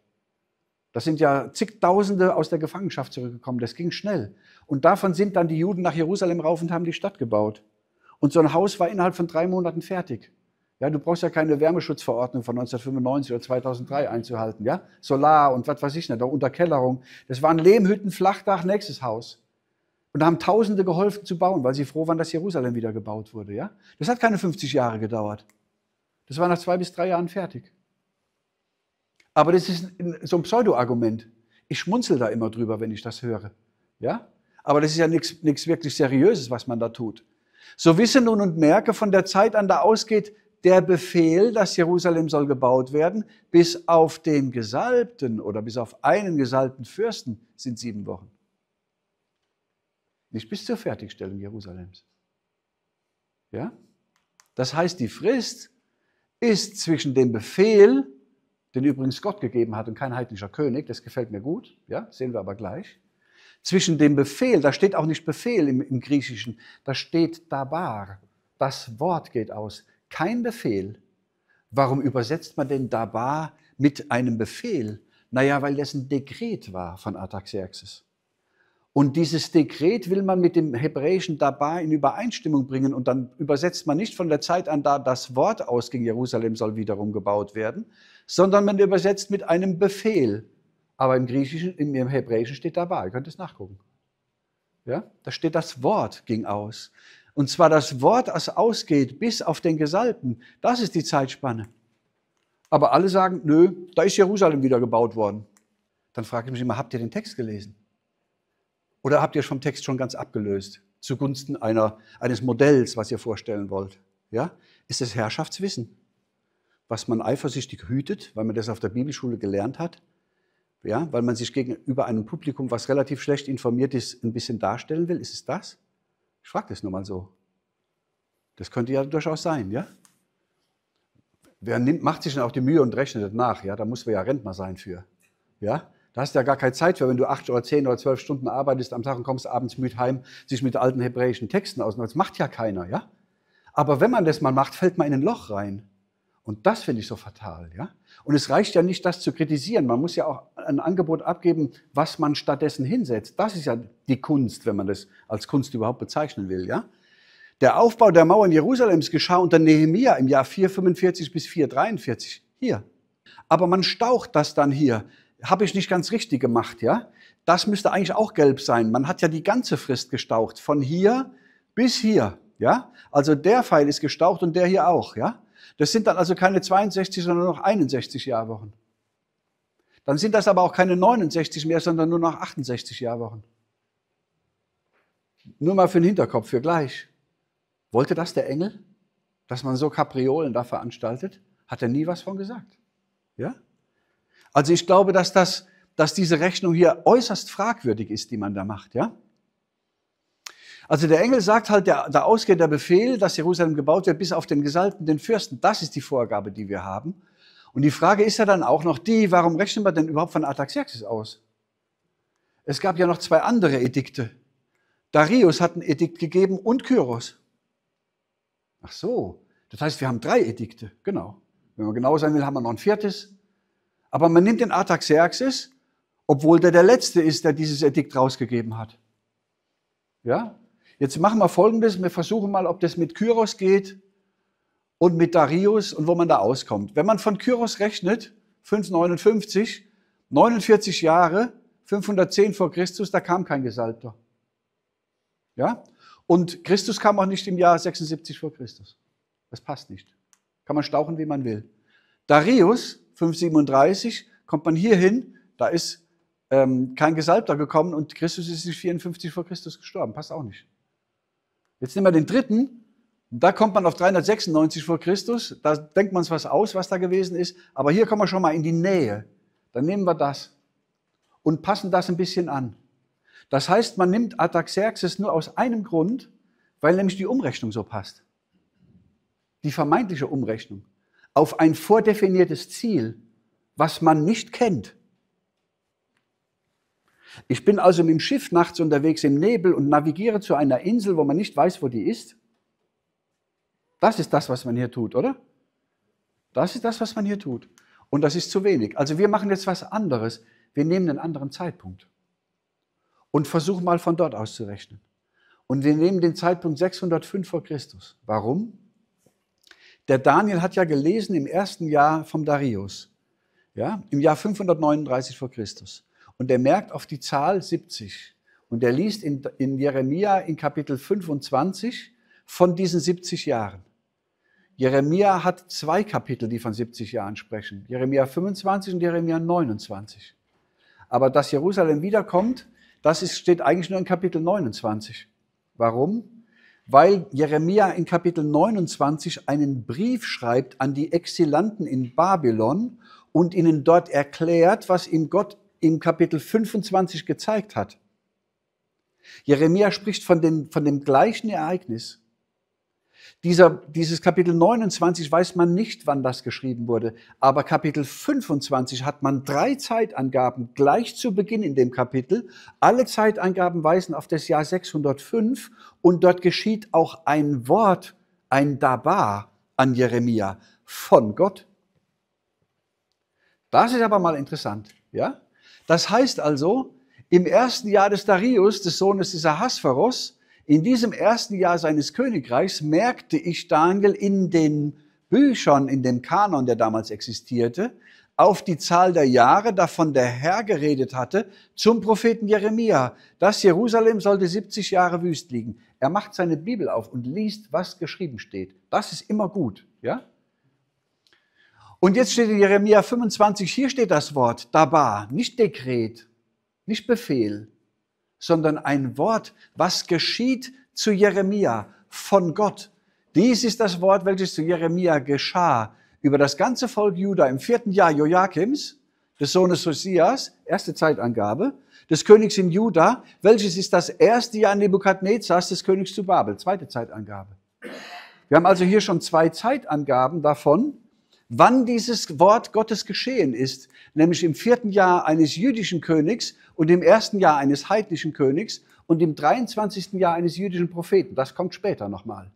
Das sind ja zigtausende aus der Gefangenschaft zurückgekommen. Das ging schnell. Und davon sind dann die Juden nach Jerusalem rauf und haben die Stadt gebaut. Und so ein Haus war innerhalb von drei Monaten fertig. Ja, du brauchst ja keine Wärmeschutzverordnung von 1995 oder 2003 einzuhalten, ja? Solar und was weiß ich nicht, auch Unterkellerung. Das waren Lehmhütten, Flachdach, nächstes Haus. Und da haben Tausende geholfen zu bauen, weil sie froh waren, dass Jerusalem wieder gebaut wurde, ja? Das hat keine 50 Jahre gedauert. Das war nach zwei bis drei Jahren fertig. Aber das ist so ein Pseudo-Argument. Ich schmunzel da immer drüber, wenn ich das höre, ja? Aber das ist ja nichts wirklich Seriöses, was man da tut. So wisse nun und merke, von der Zeit an da ausgeht, der Befehl, dass Jerusalem soll gebaut werden, bis auf den Gesalbten oder bis auf einen gesalbten Fürsten sind sieben Wochen. Nicht bis zur Fertigstellung Jerusalems. Ja? Das heißt, die Frist ist zwischen dem Befehl, den übrigens Gott gegeben hat und kein heidnischer König, das gefällt mir gut, ja, sehen wir aber gleich, zwischen dem Befehl, da steht auch nicht Befehl im, im Griechischen, da steht Dabar. Das Wort geht aus kein Befehl. Warum übersetzt man denn Daba mit einem Befehl? Naja, weil das ein Dekret war von Artaxerxes. Und dieses Dekret will man mit dem hebräischen Daba in Übereinstimmung bringen. Und dann übersetzt man nicht von der Zeit an, da das Wort ausging, Jerusalem soll wiederum gebaut werden, sondern man übersetzt mit einem Befehl. Aber im Griechischen, im Hebräischen steht Daba, Ihr könnt es nachgucken. Ja? Da steht das Wort ging aus. Und zwar das Wort, das ausgeht bis auf den Gesalbten. Das ist die Zeitspanne. Aber alle sagen, nö, da ist Jerusalem wieder gebaut worden. Dann frage ich mich immer, habt ihr den Text gelesen? Oder habt ihr vom Text schon ganz abgelöst? Zugunsten einer, eines Modells, was ihr vorstellen wollt. Ja? Ist es Herrschaftswissen, was man eifersüchtig hütet, weil man das auf der Bibelschule gelernt hat? Ja, weil man sich gegenüber einem Publikum, was relativ schlecht informiert ist, ein bisschen darstellen will? Ist es das? Ich frage das nur mal so. Das könnte ja durchaus sein, ja? Wer nimmt, macht sich dann auch die Mühe und rechnet das nach, ja? Da muss man ja Rentner sein für, ja? Da hast du ja gar keine Zeit für, wenn du acht oder zehn oder zwölf Stunden arbeitest am Tag und kommst abends müde heim, sich mit alten hebräischen Texten aus. Das macht ja keiner, ja? Aber wenn man das mal macht, fällt man in ein Loch rein. Und das finde ich so fatal. Ja? Und es reicht ja nicht, das zu kritisieren. Man muss ja auch ein Angebot abgeben, was man stattdessen hinsetzt. Das ist ja die Kunst, wenn man das als Kunst überhaupt bezeichnen will. Ja? Der Aufbau der Mauern Jerusalems geschah unter Nehemia im Jahr 445 bis 443. Hier. Aber man staucht das dann hier. Habe ich nicht ganz richtig gemacht, ja? Das müsste eigentlich auch gelb sein. Man hat ja die ganze Frist gestaucht. Von hier bis hier, ja? Also der Pfeil ist gestaucht und der hier auch, ja? Das sind dann also keine 62, sondern nur noch 61 Jahrwochen. Dann sind das aber auch keine 69 mehr, sondern nur noch 68 Jahrwochen. Nur mal für den Hinterkopf, für gleich. Wollte das der Engel, dass man so Kapriolen da veranstaltet? Hat er nie was von gesagt. Ja? Also ich glaube, dass, das, dass diese Rechnung hier äußerst fragwürdig ist, die man da macht. Ja? Also der Engel sagt halt, der, der ausgeht Befehl, dass Jerusalem gebaut wird, bis auf den Gesalten, den Fürsten. Das ist die Vorgabe, die wir haben. Und die Frage ist ja dann auch noch die, warum rechnen wir denn überhaupt von Artaxerxes aus? Es gab ja noch zwei andere Edikte. Darius hat ein Edikt gegeben und Kyros. Ach so, das heißt, wir haben drei Edikte, genau. Wenn man genau sein will, haben wir noch ein viertes. Aber man nimmt den Artaxerxes, obwohl der der Letzte ist, der dieses Edikt rausgegeben hat. Ja? Jetzt machen wir Folgendes. Wir versuchen mal, ob das mit Kyros geht und mit Darius und wo man da auskommt. Wenn man von Kyros rechnet, 559, 49 Jahre, 510 vor Christus, da kam kein Gesalbter. Ja? Und Christus kam auch nicht im Jahr 76 vor Christus. Das passt nicht. Kann man stauchen, wie man will. Darius, 537, kommt man hier hin, da ist ähm, kein Gesalbter gekommen und Christus ist nicht 54 vor Christus gestorben. Passt auch nicht. Jetzt nehmen wir den dritten. da kommt man auf 396 vor Christus. Da denkt man es was aus, was da gewesen ist. Aber hier kommen wir schon mal in die Nähe. Dann nehmen wir das und passen das ein bisschen an. Das heißt, man nimmt Ataxerxes nur aus einem Grund, weil nämlich die Umrechnung so passt. Die vermeintliche Umrechnung auf ein vordefiniertes Ziel, was man nicht kennt. Ich bin also mit dem Schiff nachts unterwegs im Nebel und navigiere zu einer Insel, wo man nicht weiß, wo die ist. Das ist das, was man hier tut, oder? Das ist das, was man hier tut. Und das ist zu wenig. Also wir machen jetzt was anderes. Wir nehmen einen anderen Zeitpunkt und versuchen mal von dort aus zu rechnen. Und wir nehmen den Zeitpunkt 605 vor Christus. Warum? Der Daniel hat ja gelesen im ersten Jahr vom Darius, ja, im Jahr 539 vor Christus. Und er merkt auf die Zahl 70. Und er liest in, in Jeremia in Kapitel 25 von diesen 70 Jahren. Jeremia hat zwei Kapitel, die von 70 Jahren sprechen. Jeremia 25 und Jeremia 29. Aber dass Jerusalem wiederkommt, das ist, steht eigentlich nur in Kapitel 29. Warum? Weil Jeremia in Kapitel 29 einen Brief schreibt an die Exilanten in Babylon und ihnen dort erklärt, was ihm Gott im Kapitel 25 gezeigt hat. Jeremia spricht von, den, von dem gleichen Ereignis. Dieser, dieses Kapitel 29 weiß man nicht, wann das geschrieben wurde, aber Kapitel 25 hat man drei Zeitangaben gleich zu Beginn in dem Kapitel. Alle Zeitangaben weisen auf das Jahr 605 und dort geschieht auch ein Wort, ein Daba an Jeremia von Gott. Das ist aber mal interessant, ja? Das heißt also, im ersten Jahr des Darius, des Sohnes des Ahasveros, in diesem ersten Jahr seines Königreichs merkte ich Daniel in den Büchern, in dem Kanon, der damals existierte, auf die Zahl der Jahre, davon der Herr geredet hatte, zum Propheten Jeremia. dass Jerusalem sollte 70 Jahre wüst liegen. Er macht seine Bibel auf und liest, was geschrieben steht. Das ist immer gut, ja? Und jetzt steht in Jeremia 25, hier steht das Wort, Daba, nicht Dekret, nicht Befehl, sondern ein Wort, was geschieht zu Jeremia von Gott. Dies ist das Wort, welches zu Jeremia geschah über das ganze Volk Juda im vierten Jahr Joachims, des Sohnes Josias, erste Zeitangabe, des Königs in Juda, welches ist das erste Jahr Nebukadnezars, des Königs zu Babel, zweite Zeitangabe. Wir haben also hier schon zwei Zeitangaben davon, wann dieses Wort Gottes geschehen ist, nämlich im vierten Jahr eines jüdischen Königs und im ersten Jahr eines heidnischen Königs und im 23. Jahr eines jüdischen Propheten. Das kommt später nochmal.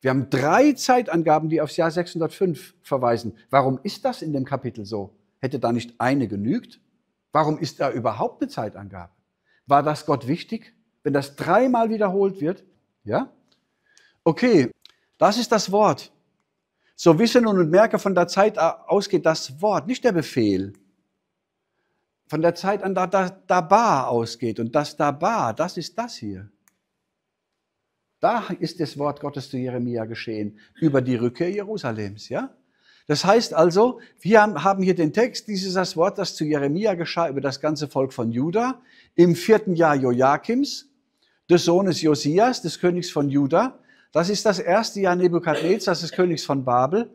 Wir haben drei Zeitangaben, die aufs Jahr 605 verweisen. Warum ist das in dem Kapitel so? Hätte da nicht eine genügt? Warum ist da überhaupt eine Zeitangabe? War das Gott wichtig, wenn das dreimal wiederholt wird? Ja? Okay, das ist das Wort so wisse nun und merke, von der Zeit äh, ausgeht das Wort, nicht der Befehl. Von der Zeit an, da, da, da Bar ausgeht. Und das da Dabar, das ist das hier. Da ist das Wort Gottes zu Jeremia geschehen, über die Rückkehr Jerusalems, ja? Das heißt also, wir haben hier den Text, dieses das Wort, das zu Jeremia geschah über das ganze Volk von Juda im vierten Jahr Joachims, des Sohnes Josias, des Königs von Juda, das ist das erste Jahr Nebukadnezars, des Königs von Babel.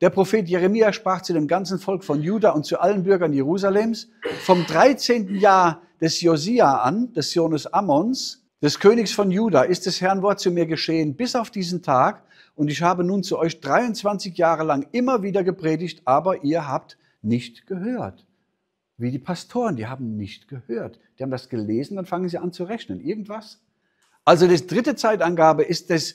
Der Prophet Jeremia sprach zu dem ganzen Volk von Juda und zu allen Bürgern Jerusalems vom 13. Jahr des Josia an, des Sohnes Ammons, des Königs von Juda, ist das Herrnwort zu mir geschehen bis auf diesen Tag. Und ich habe nun zu euch 23 Jahre lang immer wieder gepredigt, aber ihr habt nicht gehört. Wie die Pastoren, die haben nicht gehört. Die haben das gelesen, dann fangen sie an zu rechnen. Irgendwas. Also die dritte Zeitangabe ist das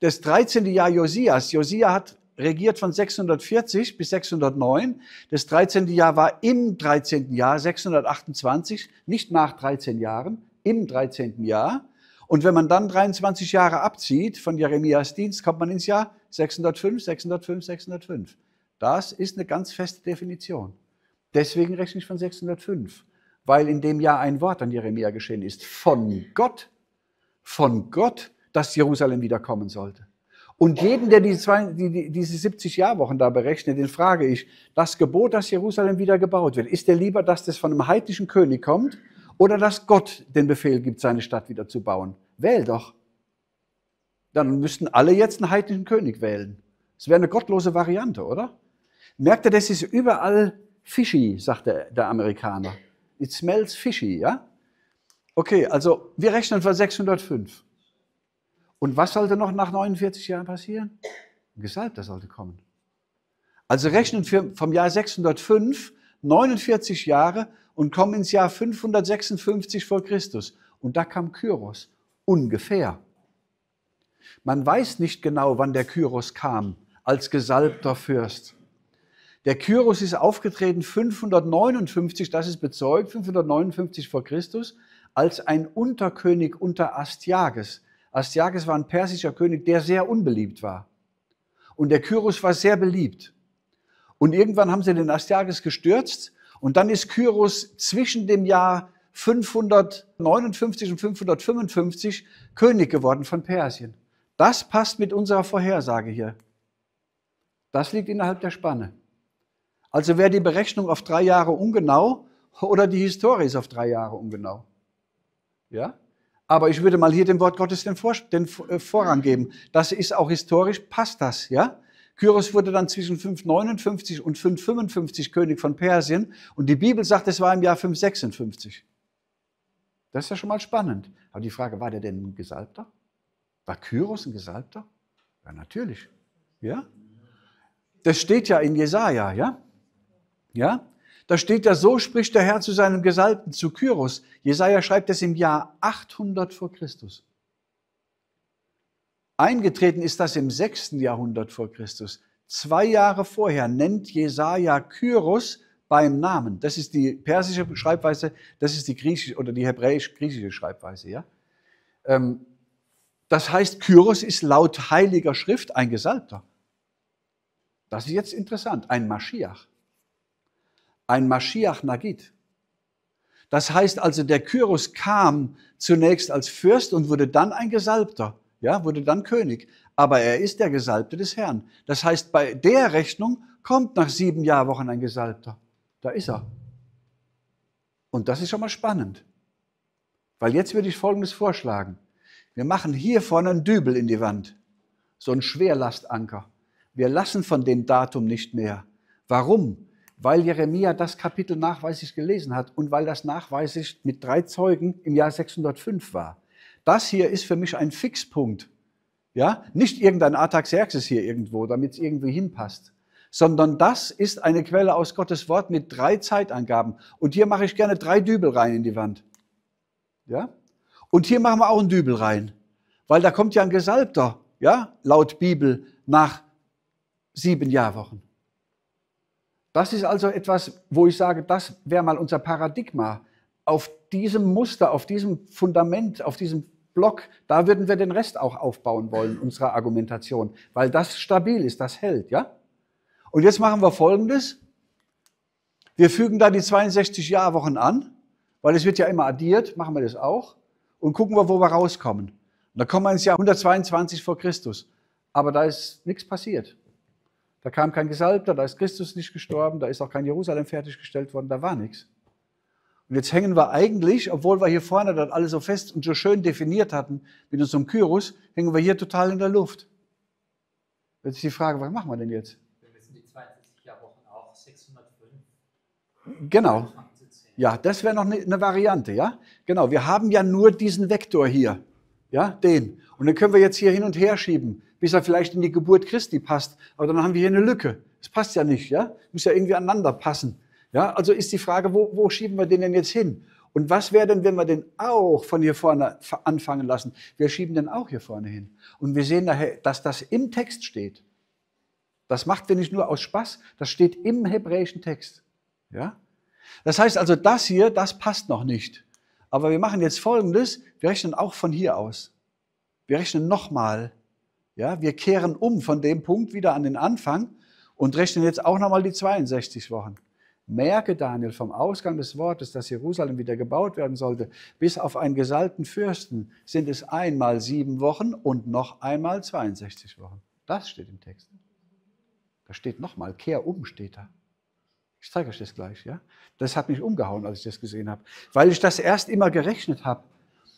das 13. Jahr Josias. Josia hat regiert von 640 bis 609. Das 13. Jahr war im 13. Jahr 628, nicht nach 13 Jahren, im 13. Jahr. Und wenn man dann 23 Jahre abzieht von Jeremias Dienst, kommt man ins Jahr 605, 605, 605. Das ist eine ganz feste Definition. Deswegen rechne ich von 605, weil in dem Jahr ein Wort an Jeremia geschehen ist. Von Gott. Von Gott dass Jerusalem wiederkommen sollte. Und jeden, der diese, zwei, die, die, diese 70 Jahrwochen da berechnet, den frage ich, das Gebot, dass Jerusalem wieder gebaut wird, ist der lieber, dass das von einem heidnischen König kommt oder dass Gott den Befehl gibt, seine Stadt wieder zu bauen? Wähl doch. Dann müssten alle jetzt einen heidnischen König wählen. Das wäre eine gottlose Variante, oder? Merkt ihr, das ist überall fishy, sagt der, der Amerikaner. It smells fishy, ja? Okay, also wir rechnen von 605. Und was sollte noch nach 49 Jahren passieren? Ein Gesalbter sollte kommen. Also rechnen wir vom Jahr 605 49 Jahre und kommen ins Jahr 556 vor Christus. Und da kam Kyros, ungefähr. Man weiß nicht genau, wann der Kyros kam, als gesalbter Fürst. Der Kyros ist aufgetreten 559, das ist bezeugt, 559 vor Christus, als ein Unterkönig unter Astyages, Astyages war ein persischer König, der sehr unbeliebt war. Und der Kyros war sehr beliebt. Und irgendwann haben sie den Astyages gestürzt. Und dann ist Kyros zwischen dem Jahr 559 und 555 König geworden von Persien. Das passt mit unserer Vorhersage hier. Das liegt innerhalb der Spanne. Also wäre die Berechnung auf drei Jahre ungenau oder die Historie ist auf drei Jahre ungenau. Ja? Aber ich würde mal hier dem Wort Gottes den, Vor den äh, Vorrang geben. Das ist auch historisch, passt das, ja? Kyros wurde dann zwischen 559 und 555 König von Persien und die Bibel sagt, es war im Jahr 556. Das ist ja schon mal spannend. Aber die Frage, war der denn ein Gesalbter? War Kyros ein Gesalbter? Ja, natürlich. Ja? Das steht ja in Jesaja, ja? Ja? Da steht ja, so spricht der Herr zu seinem Gesalbten, zu Kyros. Jesaja schreibt es im Jahr 800 vor Christus. Eingetreten ist das im 6. Jahrhundert vor Christus. Zwei Jahre vorher nennt Jesaja Kyros beim Namen. Das ist die persische Schreibweise, das ist die griechische oder die hebräisch-griechische Schreibweise. Ja? Ähm, das heißt, Kyros ist laut heiliger Schrift ein Gesalbter. Das ist jetzt interessant, ein Maschiach ein Mashiach Nagid. Das heißt also, der Kyros kam zunächst als Fürst und wurde dann ein Gesalbter, ja, wurde dann König. Aber er ist der Gesalbte des Herrn. Das heißt, bei der Rechnung kommt nach sieben Jahrwochen ein Gesalbter. Da ist er. Und das ist schon mal spannend. Weil jetzt würde ich Folgendes vorschlagen. Wir machen hier vorne einen Dübel in die Wand. So einen Schwerlastanker. Wir lassen von dem Datum nicht mehr. Warum? weil Jeremia das Kapitel nachweislich gelesen hat und weil das nachweislich mit drei Zeugen im Jahr 605 war. Das hier ist für mich ein Fixpunkt. Ja? Nicht irgendein Artaxerxes hier irgendwo, damit es irgendwie hinpasst, sondern das ist eine Quelle aus Gottes Wort mit drei Zeitangaben. Und hier mache ich gerne drei Dübel rein in die Wand. Ja? Und hier machen wir auch einen Dübel rein, weil da kommt ja ein Gesalbter, ja, laut Bibel, nach sieben Jahrwochen. Das ist also etwas, wo ich sage, das wäre mal unser Paradigma. Auf diesem Muster, auf diesem Fundament, auf diesem Block, da würden wir den Rest auch aufbauen wollen, unserer Argumentation, weil das stabil ist, das hält, ja? Und jetzt machen wir Folgendes. Wir fügen da die 62 Jahrwochen an, weil es wird ja immer addiert, machen wir das auch, und gucken wir, wo wir rauskommen. Und da kommen wir ins Jahr 122 vor Christus. Aber da ist nichts passiert. Da kam kein Gesalbter, da ist Christus nicht gestorben, da ist auch kein Jerusalem fertiggestellt worden, da war nichts. Und jetzt hängen wir eigentlich, obwohl wir hier vorne das alles so fest und so schön definiert hatten mit unserem Kyrus, hängen wir hier total in der Luft. Jetzt ist die Frage, was machen wir denn jetzt? Wir wissen die 42 Jahrwochen auch 605. Genau. Ja, das wäre noch ne, eine Variante, ja? Genau, wir haben ja nur diesen Vektor hier. Ja, den. Und dann können wir jetzt hier hin und her schieben, bis er vielleicht in die Geburt Christi passt. Aber dann haben wir hier eine Lücke. Das passt ja nicht, ja? Muss ja irgendwie aneinander passen. Ja, also ist die Frage, wo, wo schieben wir den denn jetzt hin? Und was wäre denn, wenn wir den auch von hier vorne anfangen lassen? Wir schieben den auch hier vorne hin. Und wir sehen daher, dass das im Text steht. Das macht wir nicht nur aus Spaß, das steht im hebräischen Text. Ja? Das heißt also, das hier, das passt noch nicht. Aber wir machen jetzt Folgendes, wir rechnen auch von hier aus. Wir rechnen nochmal. Ja, wir kehren um von dem Punkt wieder an den Anfang und rechnen jetzt auch nochmal die 62 Wochen. Merke, Daniel, vom Ausgang des Wortes, dass Jerusalem wieder gebaut werden sollte, bis auf einen gesalten Fürsten sind es einmal sieben Wochen und noch einmal 62 Wochen. Das steht im Text. Da steht nochmal, kehr um steht da. Ich zeige euch das gleich, ja. Das hat mich umgehauen, als ich das gesehen habe, weil ich das erst immer gerechnet habe.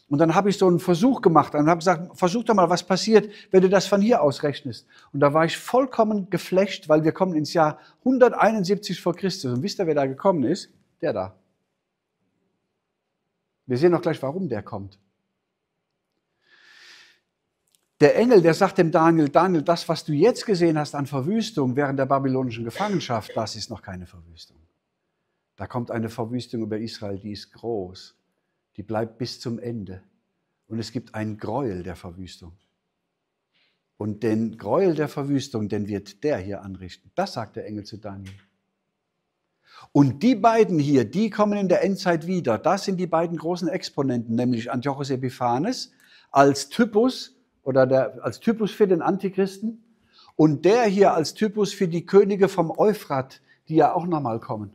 Und dann habe ich so einen Versuch gemacht und habe gesagt, versuch doch mal, was passiert, wenn du das von hier aus rechnest. Und da war ich vollkommen geflecht, weil wir kommen ins Jahr 171 vor Christus. Und wisst ihr, wer da gekommen ist? Der da. Wir sehen auch gleich, warum der kommt. Der Engel, der sagt dem Daniel, Daniel, das, was du jetzt gesehen hast an Verwüstung während der babylonischen Gefangenschaft, das ist noch keine Verwüstung. Da kommt eine Verwüstung über Israel, die ist groß, die bleibt bis zum Ende. Und es gibt einen Gräuel der Verwüstung. Und den Gräuel der Verwüstung, den wird der hier anrichten. Das sagt der Engel zu Daniel. Und die beiden hier, die kommen in der Endzeit wieder. Das sind die beiden großen Exponenten, nämlich Antiochus Epiphanes als Typus oder der, als Typus für den Antichristen und der hier als Typus für die Könige vom Euphrat, die ja auch nochmal kommen.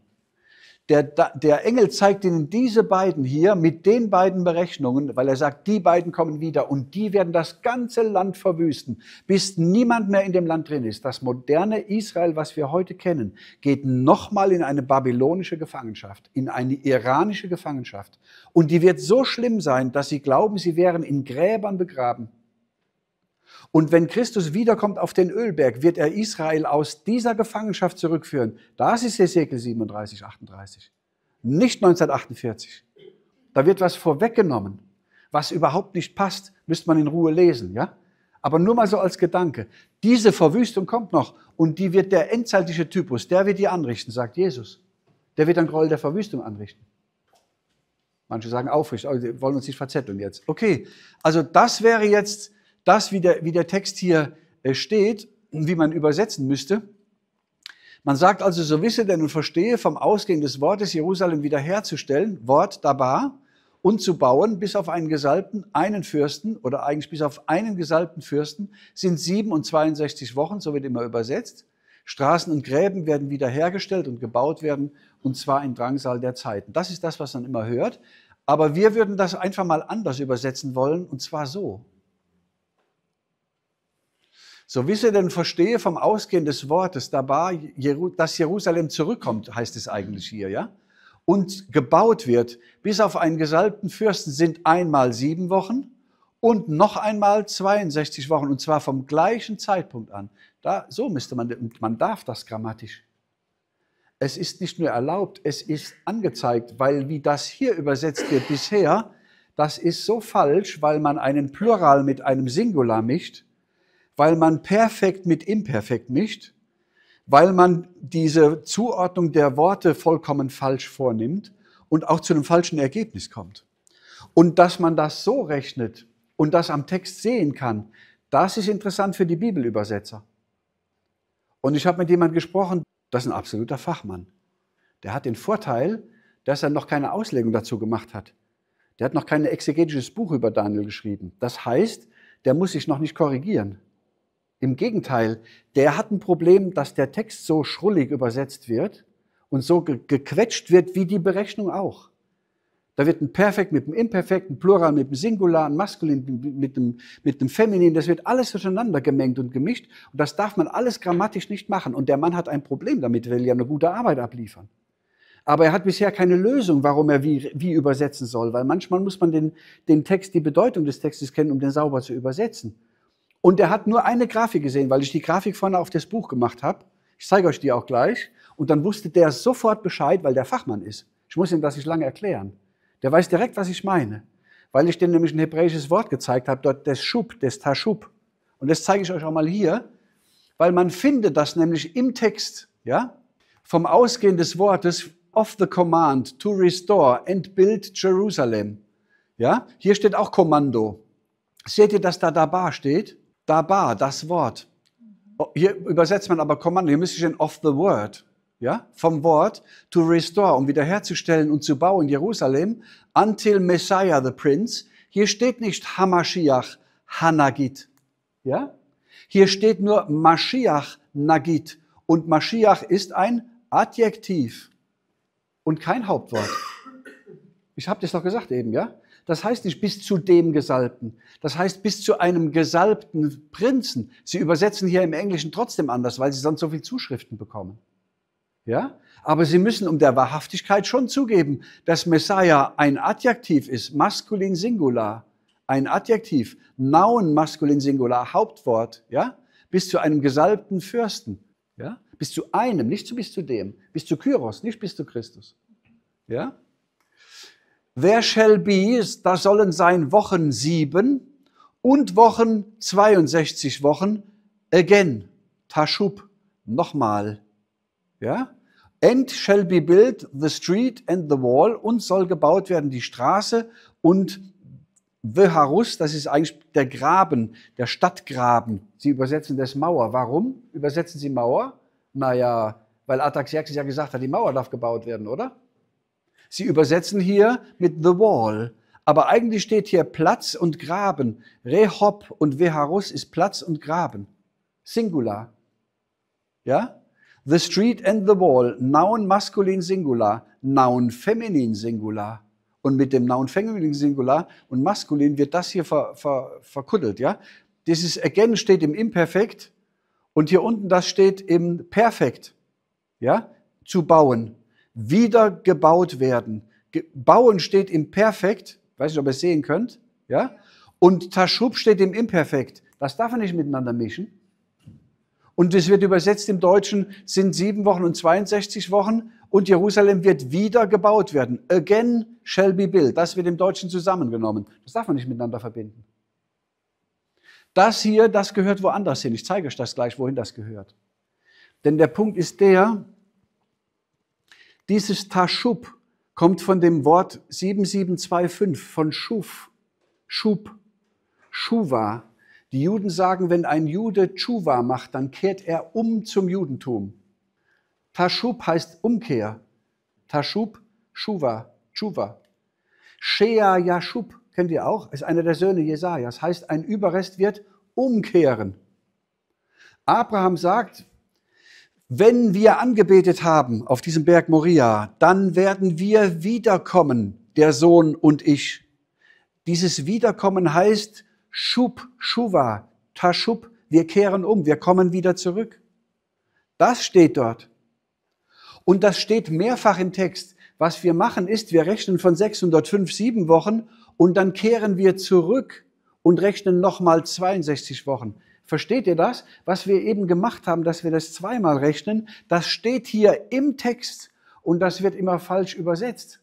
Der, der Engel zeigt ihnen diese beiden hier mit den beiden Berechnungen, weil er sagt, die beiden kommen wieder und die werden das ganze Land verwüsten, bis niemand mehr in dem Land drin ist. Das moderne Israel, was wir heute kennen, geht nochmal in eine babylonische Gefangenschaft, in eine iranische Gefangenschaft. Und die wird so schlimm sein, dass sie glauben, sie wären in Gräbern begraben. Und wenn Christus wiederkommt auf den Ölberg, wird er Israel aus dieser Gefangenschaft zurückführen. Das ist Hesekiel 37, 38. Nicht 1948. Da wird was vorweggenommen, was überhaupt nicht passt, müsste man in Ruhe lesen, ja? Aber nur mal so als Gedanke. Diese Verwüstung kommt noch und die wird der endzeitliche Typus, der wird die anrichten, sagt Jesus. Der wird ein Groll der Verwüstung anrichten. Manche sagen aufricht, wollen uns nicht verzetteln jetzt. Okay, also das wäre jetzt das, wie der, wie der Text hier äh, steht, wie man übersetzen müsste. Man sagt also, so wisse denn und verstehe vom Ausgehen des Wortes Jerusalem wiederherzustellen, Wort Dabar, und zu bauen, bis auf einen gesalbten, einen Fürsten, oder eigentlich bis auf einen gesalbten Fürsten, sind sieben und 62 Wochen, so wird immer übersetzt. Straßen und Gräben werden wiederhergestellt und gebaut werden, und zwar in Drangsal der Zeiten. Das ist das, was man immer hört. Aber wir würden das einfach mal anders übersetzen wollen, und zwar so. So wie sie denn, verstehe vom Ausgehen des Wortes, dass Jerusalem zurückkommt, heißt es eigentlich hier, ja? Und gebaut wird, bis auf einen gesalbten Fürsten sind einmal sieben Wochen und noch einmal 62 Wochen, und zwar vom gleichen Zeitpunkt an. Da, so müsste man, und man darf das grammatisch. Es ist nicht nur erlaubt, es ist angezeigt, weil wie das hier übersetzt wird bisher, das ist so falsch, weil man einen Plural mit einem Singular mischt weil man perfekt mit imperfekt mischt, weil man diese Zuordnung der Worte vollkommen falsch vornimmt und auch zu einem falschen Ergebnis kommt. Und dass man das so rechnet und das am Text sehen kann, das ist interessant für die Bibelübersetzer. Und ich habe mit jemandem gesprochen, das ist ein absoluter Fachmann. Der hat den Vorteil, dass er noch keine Auslegung dazu gemacht hat. Der hat noch kein exegetisches Buch über Daniel geschrieben. Das heißt, der muss sich noch nicht korrigieren. Im Gegenteil, der hat ein Problem, dass der Text so schrullig übersetzt wird und so ge gequetscht wird wie die Berechnung auch. Da wird ein Perfekt mit dem Imperfekt, ein Plural mit dem Singular, ein Maskulin mit dem, mit einem Feminin, das wird alles durcheinander gemengt und gemischt und das darf man alles grammatisch nicht machen. Und der Mann hat ein Problem damit, will ja eine gute Arbeit abliefern. Aber er hat bisher keine Lösung, warum er wie, wie übersetzen soll, weil manchmal muss man den, den Text, die Bedeutung des Textes kennen, um den sauber zu übersetzen. Und er hat nur eine Grafik gesehen, weil ich die Grafik vorne auf das Buch gemacht habe. Ich zeige euch die auch gleich. Und dann wusste der sofort Bescheid, weil der Fachmann ist. Ich muss ihm das nicht lange erklären. Der weiß direkt, was ich meine. Weil ich dem nämlich ein hebräisches Wort gezeigt habe, dort des Schub, des Taschub. Und das zeige ich euch auch mal hier, weil man findet das nämlich im Text, ja, vom Ausgehen des Wortes of the command to restore and build Jerusalem. Ja, hier steht auch Kommando. Seht ihr, dass da Dabar steht? Dabar, das Wort. Mhm. Oh, hier übersetzt man aber Kommando, hier müsste ich den of the word. Ja, vom Wort to restore, um wiederherzustellen und zu bauen in Jerusalem, until Messiah the Prince. Hier steht nicht Hamashiach, Hanagit. Ja? Hier steht nur Mashiach, Nagit. Und Mashiach ist ein Adjektiv und kein Hauptwort. Ich habe das doch gesagt eben, ja? Das heißt nicht bis zu dem Gesalbten. Das heißt bis zu einem gesalbten Prinzen. Sie übersetzen hier im Englischen trotzdem anders, weil sie sonst so viel Zuschriften bekommen. Ja? Aber sie müssen um der Wahrhaftigkeit schon zugeben, dass Messiah ein Adjektiv ist, maskulin Singular. Ein Adjektiv, Noun maskulin Singular, Hauptwort, ja? Bis zu einem gesalbten Fürsten, ja? Bis zu einem, nicht zu bis zu dem, bis zu Kyros, nicht bis zu Christus. Ja? There shall be, da sollen sein Wochen sieben und Wochen 62 Wochen, again, Tashub, nochmal. Ja? And shall be built the street and the wall und soll gebaut werden die Straße und the harus, das ist eigentlich der Graben, der Stadtgraben. Sie übersetzen das Mauer. Warum übersetzen sie Mauer? Naja, weil Ataxerxes ja gesagt hat, die Mauer darf gebaut werden, oder? Sie übersetzen hier mit The Wall. Aber eigentlich steht hier Platz und Graben. Rehob und Veharus ist Platz und Graben. Singular. Ja? The street and the wall. Noun maskulin Singular. Noun feminin Singular. Und mit dem Noun feminin Singular und maskulin wird das hier ver, ver, verkuddelt. Ja? Dieses Again steht im Imperfekt und hier unten das steht im Perfekt. Ja? Zu bauen wieder gebaut werden. Bauen steht im Perfekt, weiß nicht, ob ihr es sehen könnt, ja? Und Taschub steht im Imperfekt. Das darf man nicht miteinander mischen. Und es wird übersetzt im Deutschen, sind sieben Wochen und 62 Wochen und Jerusalem wird wieder gebaut werden. Again shall be built. Das wird im Deutschen zusammengenommen. Das darf man nicht miteinander verbinden. Das hier, das gehört woanders hin. Ich zeige euch das gleich, wohin das gehört. Denn der Punkt ist der, dieses Taschub kommt von dem Wort 7725, von Schuf, Schub, Schuwa. Die Juden sagen, wenn ein Jude Tschuwa macht, dann kehrt er um zum Judentum. Taschub heißt Umkehr. Taschub, Schuwa, Tschuwa. Shea Yashub, kennt ihr auch, ist einer der Söhne Jesajas. Heißt, ein Überrest wird umkehren. Abraham sagt, wenn wir angebetet haben auf diesem Berg Moria, dann werden wir wiederkommen, der Sohn und ich. Dieses Wiederkommen heißt Schub, Shuva, Tashub, wir kehren um, wir kommen wieder zurück. Das steht dort. Und das steht mehrfach im Text. Was wir machen ist, wir rechnen von 605 sieben Wochen und dann kehren wir zurück und rechnen nochmal 62 Wochen. Versteht ihr das? Was wir eben gemacht haben, dass wir das zweimal rechnen, das steht hier im Text und das wird immer falsch übersetzt.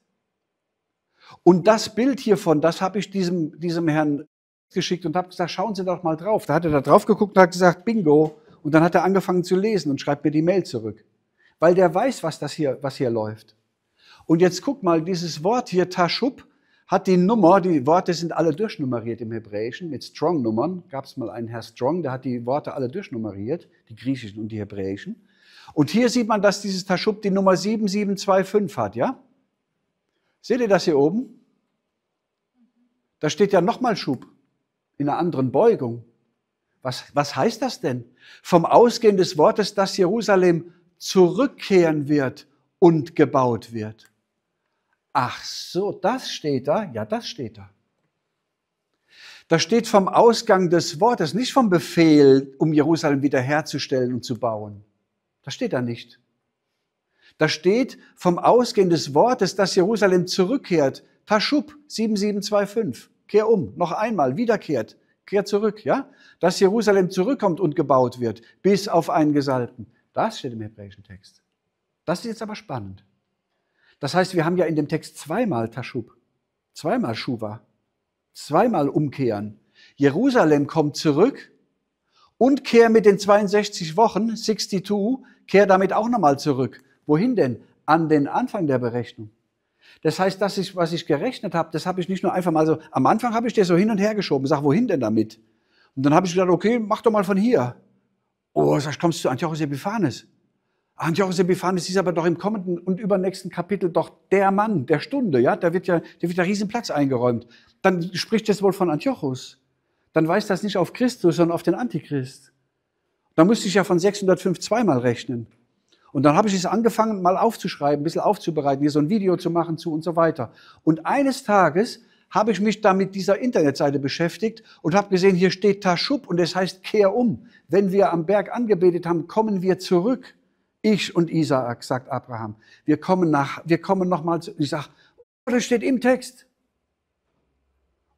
Und das Bild hiervon, das habe ich diesem, diesem Herrn geschickt und habe gesagt, schauen Sie doch mal drauf. Da hat er da drauf geguckt und hat gesagt, bingo. Und dann hat er angefangen zu lesen und schreibt mir die Mail zurück. Weil der weiß, was das hier, was hier läuft. Und jetzt guck mal, dieses Wort hier, Taschub, hat die Nummer, die Worte sind alle durchnummeriert im Hebräischen, mit Strong-Nummern. Gab es mal einen Herr Strong, der hat die Worte alle durchnummeriert, die griechischen und die hebräischen. Und hier sieht man, dass dieses Taschub die Nummer 7725 hat, ja? Seht ihr das hier oben? Da steht ja nochmal Schub in einer anderen Beugung. Was, was heißt das denn? Vom Ausgehen des Wortes, dass Jerusalem zurückkehren wird und gebaut wird. Ach so, das steht da. Ja, das steht da. Das steht vom Ausgang des Wortes, nicht vom Befehl, um Jerusalem wiederherzustellen und zu bauen. Das steht da nicht. Das steht vom Ausgehen des Wortes, dass Jerusalem zurückkehrt. Taschub 7725. Kehr um, noch einmal, wiederkehrt, Kehr zurück, ja? Dass Jerusalem zurückkommt und gebaut wird, bis auf einen Gesalten. Das steht im hebräischen Text. Das ist jetzt aber spannend. Das heißt, wir haben ja in dem Text zweimal Taschub, zweimal Schuwa, zweimal umkehren. Jerusalem kommt zurück und kehrt mit den 62 Wochen, 62, kehrt damit auch nochmal zurück. Wohin denn? An den Anfang der Berechnung. Das heißt, das ist, was ich gerechnet habe, das habe ich nicht nur einfach mal so, am Anfang habe ich dir so hin und her geschoben, sag, wohin denn damit? Und dann habe ich gedacht, okay, mach doch mal von hier. Oh, sag, kommst du zu Antiochus Epiphanes? Antiochos Epiphanes ist aber doch im kommenden und übernächsten Kapitel doch der Mann der Stunde, ja, da wird ja, da wird ja Riesenplatz eingeräumt. Dann spricht es wohl von Antiochus. Dann weist das nicht auf Christus, sondern auf den Antichrist. Da müsste ich ja von 605 zweimal rechnen. Und dann habe ich es angefangen, mal aufzuschreiben, ein bisschen aufzubereiten, hier so ein Video zu machen zu und so weiter. Und eines Tages habe ich mich da mit dieser Internetseite beschäftigt und habe gesehen, hier steht Taschub und es das heißt, kehr um. Wenn wir am Berg angebetet haben, kommen wir zurück. Ich und Isaak, sagt Abraham. Wir kommen nach, wir kommen nochmal zu, ich sag, oh, das steht im Text.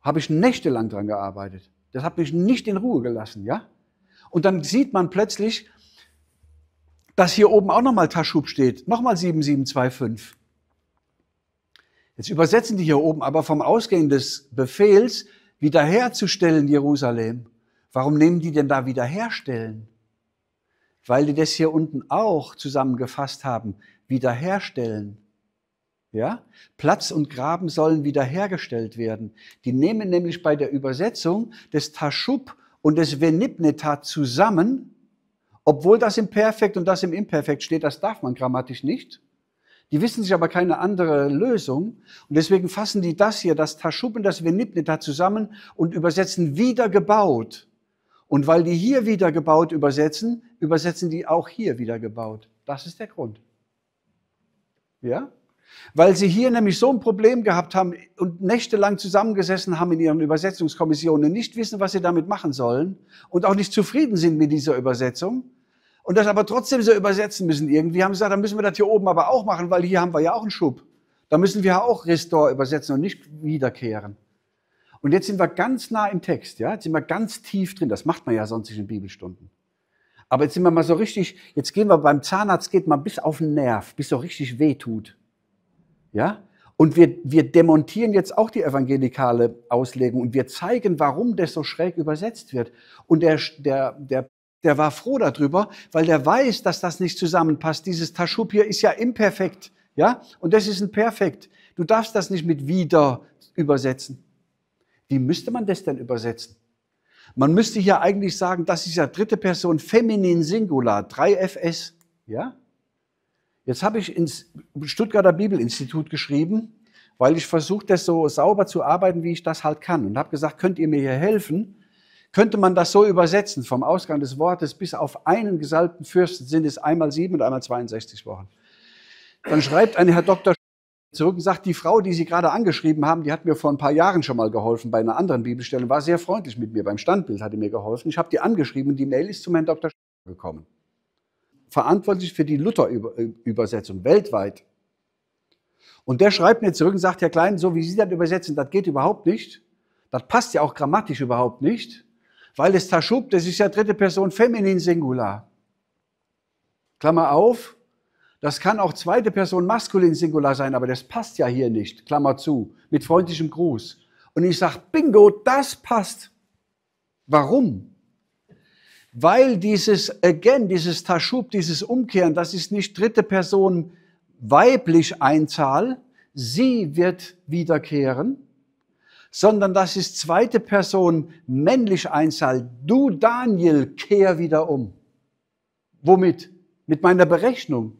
Habe ich nächtelang dran gearbeitet. Das hat mich nicht in Ruhe gelassen, ja? Und dann sieht man plötzlich, dass hier oben auch nochmal Taschub steht. Nochmal 7725. Jetzt übersetzen die hier oben aber vom Ausgehen des Befehls, wiederherzustellen Jerusalem. Warum nehmen die denn da wiederherstellen? weil die das hier unten auch zusammengefasst haben, wiederherstellen. Ja? Platz und Graben sollen wiederhergestellt werden. Die nehmen nämlich bei der Übersetzung des Taschub und des Venibneta zusammen, obwohl das im Perfekt und das im Imperfekt steht, das darf man grammatisch nicht. Die wissen sich aber keine andere Lösung und deswegen fassen die das hier, das Taschub und das Venibneta zusammen und übersetzen wieder gebaut. Und weil die hier wieder gebaut übersetzen, übersetzen die auch hier wieder gebaut. Das ist der Grund. Ja? Weil sie hier nämlich so ein Problem gehabt haben und nächtelang zusammengesessen haben in ihren Übersetzungskommissionen, nicht wissen, was sie damit machen sollen und auch nicht zufrieden sind mit dieser Übersetzung und das aber trotzdem so übersetzen müssen irgendwie, haben sie gesagt, dann müssen wir das hier oben aber auch machen, weil hier haben wir ja auch einen Schub. Da müssen wir auch Restore übersetzen und nicht wiederkehren. Und jetzt sind wir ganz nah im Text, ja? Jetzt sind wir ganz tief drin. Das macht man ja sonst nicht in Bibelstunden. Aber jetzt sind wir mal so richtig, jetzt gehen wir beim Zahnarzt, geht man bis auf den Nerv, bis so richtig weh tut. Ja? Und wir, wir demontieren jetzt auch die evangelikale Auslegung und wir zeigen, warum das so schräg übersetzt wird. Und der, der, der, der war froh darüber, weil der weiß, dass das nicht zusammenpasst. Dieses Taschub hier ist ja imperfekt. Ja? Und das ist ein Perfekt. Du darfst das nicht mit wieder übersetzen. Wie müsste man das denn übersetzen? Man müsste hier eigentlich sagen, das ist ja dritte Person, Feminin Singular, 3FS. Ja? Jetzt habe ich ins Stuttgarter Bibelinstitut geschrieben, weil ich versuche, das so sauber zu arbeiten, wie ich das halt kann. Und habe gesagt, könnt ihr mir hier helfen? Könnte man das so übersetzen, vom Ausgang des Wortes bis auf einen gesalbten Fürsten sind es einmal sieben und einmal 62 Wochen. Dann schreibt eine Herr Dr zurück und sagt, die Frau, die Sie gerade angeschrieben haben, die hat mir vor ein paar Jahren schon mal geholfen bei einer anderen Bibelstelle, war sehr freundlich mit mir, beim Standbild hatte mir geholfen. Ich habe die angeschrieben, die Mail ist zu meinem Dr. Sch gekommen. Verantwortlich für die Luther-Übersetzung weltweit. Und der schreibt mir zurück und sagt, Herr Klein, so wie Sie das übersetzen, das geht überhaupt nicht. Das passt ja auch grammatisch überhaupt nicht, weil das Taschub, das ist ja dritte Person Feminin Singular. Klammer auf, das kann auch zweite Person maskulin Singular sein, aber das passt ja hier nicht. Klammer zu. Mit freundlichem Gruß. Und ich sage, bingo, das passt. Warum? Weil dieses Again, dieses Taschub, dieses Umkehren, das ist nicht dritte Person weiblich Einzahl, sie wird wiederkehren, sondern das ist zweite Person männlich Einzahl, du Daniel, kehr wieder um. Womit? Mit meiner Berechnung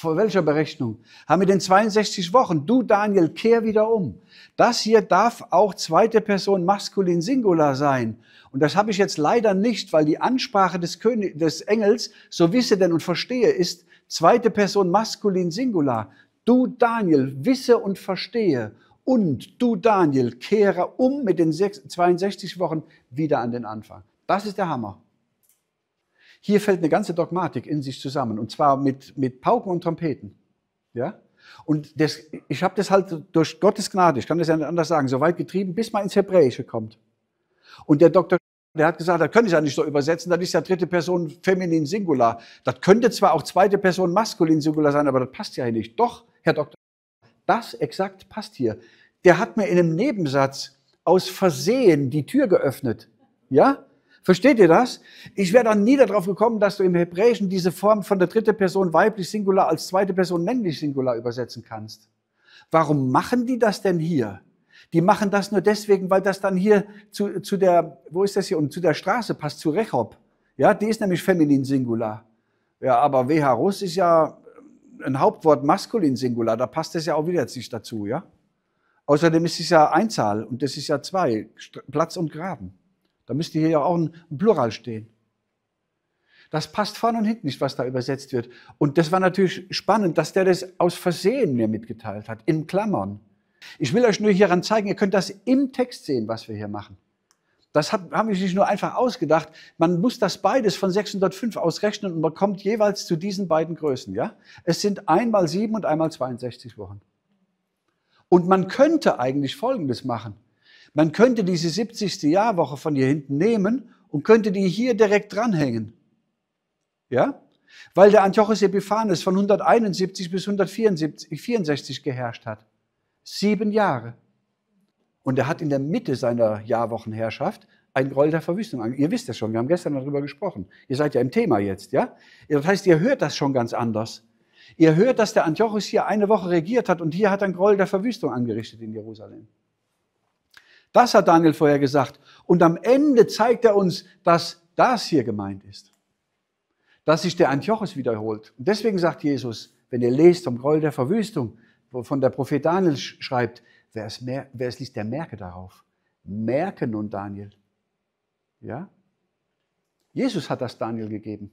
vor welcher Berechnung? Haben wir den 62 Wochen? Du, Daniel, kehr wieder um. Das hier darf auch zweite Person maskulin Singular sein. Und das habe ich jetzt leider nicht, weil die Ansprache des, König, des Engels, so wisse denn und verstehe, ist zweite Person maskulin Singular. Du, Daniel, wisse und verstehe. Und du, Daniel, kehre um mit den 62 Wochen wieder an den Anfang. Das ist der Hammer. Hier fällt eine ganze Dogmatik in sich zusammen und zwar mit, mit Pauken und Trompeten. Ja? Und das, ich habe das halt durch Gottes Gnade, ich kann das ja nicht anders sagen, so weit getrieben, bis man ins Hebräische kommt. Und der Doktor, Der hat gesagt, das könnte ich ja nicht so übersetzen, das ist ja dritte Person feminin Singular. Das könnte zwar auch zweite Person maskulin Singular sein, aber das passt ja nicht. Doch, Herr Doktor, das exakt passt hier. Der hat mir in einem Nebensatz aus Versehen die Tür geöffnet. Ja? Versteht ihr das? Ich wäre dann nie darauf gekommen, dass du im Hebräischen diese Form von der dritte Person weiblich Singular als zweite Person männlich Singular übersetzen kannst. Warum machen die das denn hier? Die machen das nur deswegen, weil das dann hier zu, zu der, wo ist das hier, und zu der Straße passt, zu Rechob. Ja, die ist nämlich feminin Singular. Ja, aber Weharus ist ja ein Hauptwort maskulin Singular, da passt das ja auch wieder nicht dazu, ja? Außerdem ist es ja Einzahl und das ist ja zwei, Platz und Graben. Da müsste hier ja auch ein Plural stehen. Das passt vorne und hinten nicht, was da übersetzt wird. Und das war natürlich spannend, dass der das aus Versehen mir mitgeteilt hat, in Klammern. Ich will euch nur hieran zeigen, ihr könnt das im Text sehen, was wir hier machen. Das habe ich nicht nur einfach ausgedacht. Man muss das beides von 605 ausrechnen und man kommt jeweils zu diesen beiden Größen. Ja? Es sind einmal sieben und einmal 62 Wochen. Und man könnte eigentlich Folgendes machen. Man könnte diese 70. Jahrwoche von hier hinten nehmen und könnte die hier direkt dranhängen. Ja? Weil der Antiochus Epiphanes von 171 bis 164 geherrscht hat. Sieben Jahre. Und er hat in der Mitte seiner Jahrwochenherrschaft ein Groll der Verwüstung. Ihr wisst das schon, wir haben gestern darüber gesprochen. Ihr seid ja im Thema jetzt, ja? Das heißt, ihr hört das schon ganz anders. Ihr hört, dass der Antiochus hier eine Woche regiert hat und hier hat ein Groll der Verwüstung angerichtet in Jerusalem. Das hat Daniel vorher gesagt. Und am Ende zeigt er uns, dass das hier gemeint ist. Dass sich der Antiochus wiederholt. Und deswegen sagt Jesus, wenn ihr lest vom Groll der Verwüstung, wovon der Prophet Daniel schreibt, wer es, mehr, wer es liest, der merke darauf. Merke nun Daniel. Ja? Jesus hat das Daniel gegeben.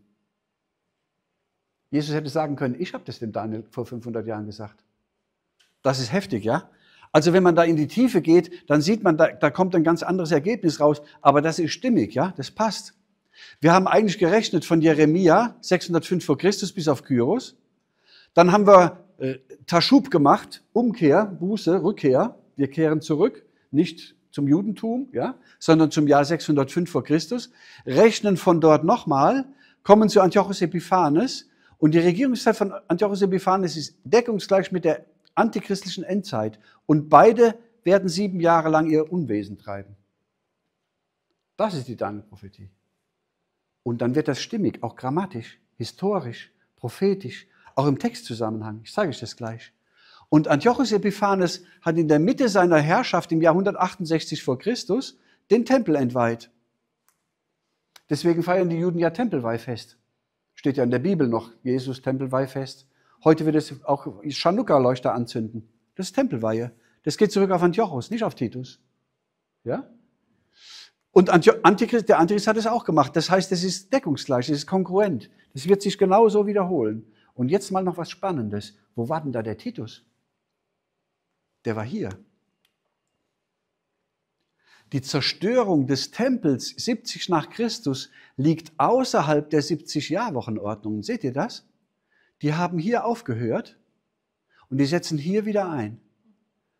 Jesus hätte sagen können, ich habe das dem Daniel vor 500 Jahren gesagt. Das ist heftig, ja? Also wenn man da in die Tiefe geht, dann sieht man, da, da kommt ein ganz anderes Ergebnis raus. Aber das ist stimmig, ja, das passt. Wir haben eigentlich gerechnet von Jeremia 605 vor Christus bis auf Kyros. Dann haben wir äh, Taschub gemacht, Umkehr, Buße, Rückkehr. Wir kehren zurück, nicht zum Judentum, ja, sondern zum Jahr 605 vor Christus. Rechnen von dort nochmal, kommen zu Antiochos Epiphanes. Und die Regierungszeit von Antiochos Epiphanes ist deckungsgleich mit der antichristlichen Endzeit. Und beide werden sieben Jahre lang ihr Unwesen treiben. Das ist die Daniel-Prophetie. Und dann wird das stimmig, auch grammatisch, historisch, prophetisch, auch im Textzusammenhang. Ich zeige euch das gleich. Und Antiochus Epiphanes hat in der Mitte seiner Herrschaft im Jahr 168 vor Christus den Tempel entweiht. Deswegen feiern die Juden ja Tempelweihfest. Steht ja in der Bibel noch, Jesus Tempelweihfest. Heute wird es auch Chanukka-Leuchter anzünden. Das ist Tempelweihe. Das geht zurück auf Antiochos, nicht auf Titus. Ja? Und Antichrist, der Antichrist hat es auch gemacht. Das heißt, es ist deckungsgleich, es ist konkurrent. Das wird sich genauso wiederholen. Und jetzt mal noch was Spannendes. Wo war denn da der Titus? Der war hier. Die Zerstörung des Tempels 70 nach Christus liegt außerhalb der 70 Jahrwochenordnung. Seht ihr das? die haben hier aufgehört und die setzen hier wieder ein.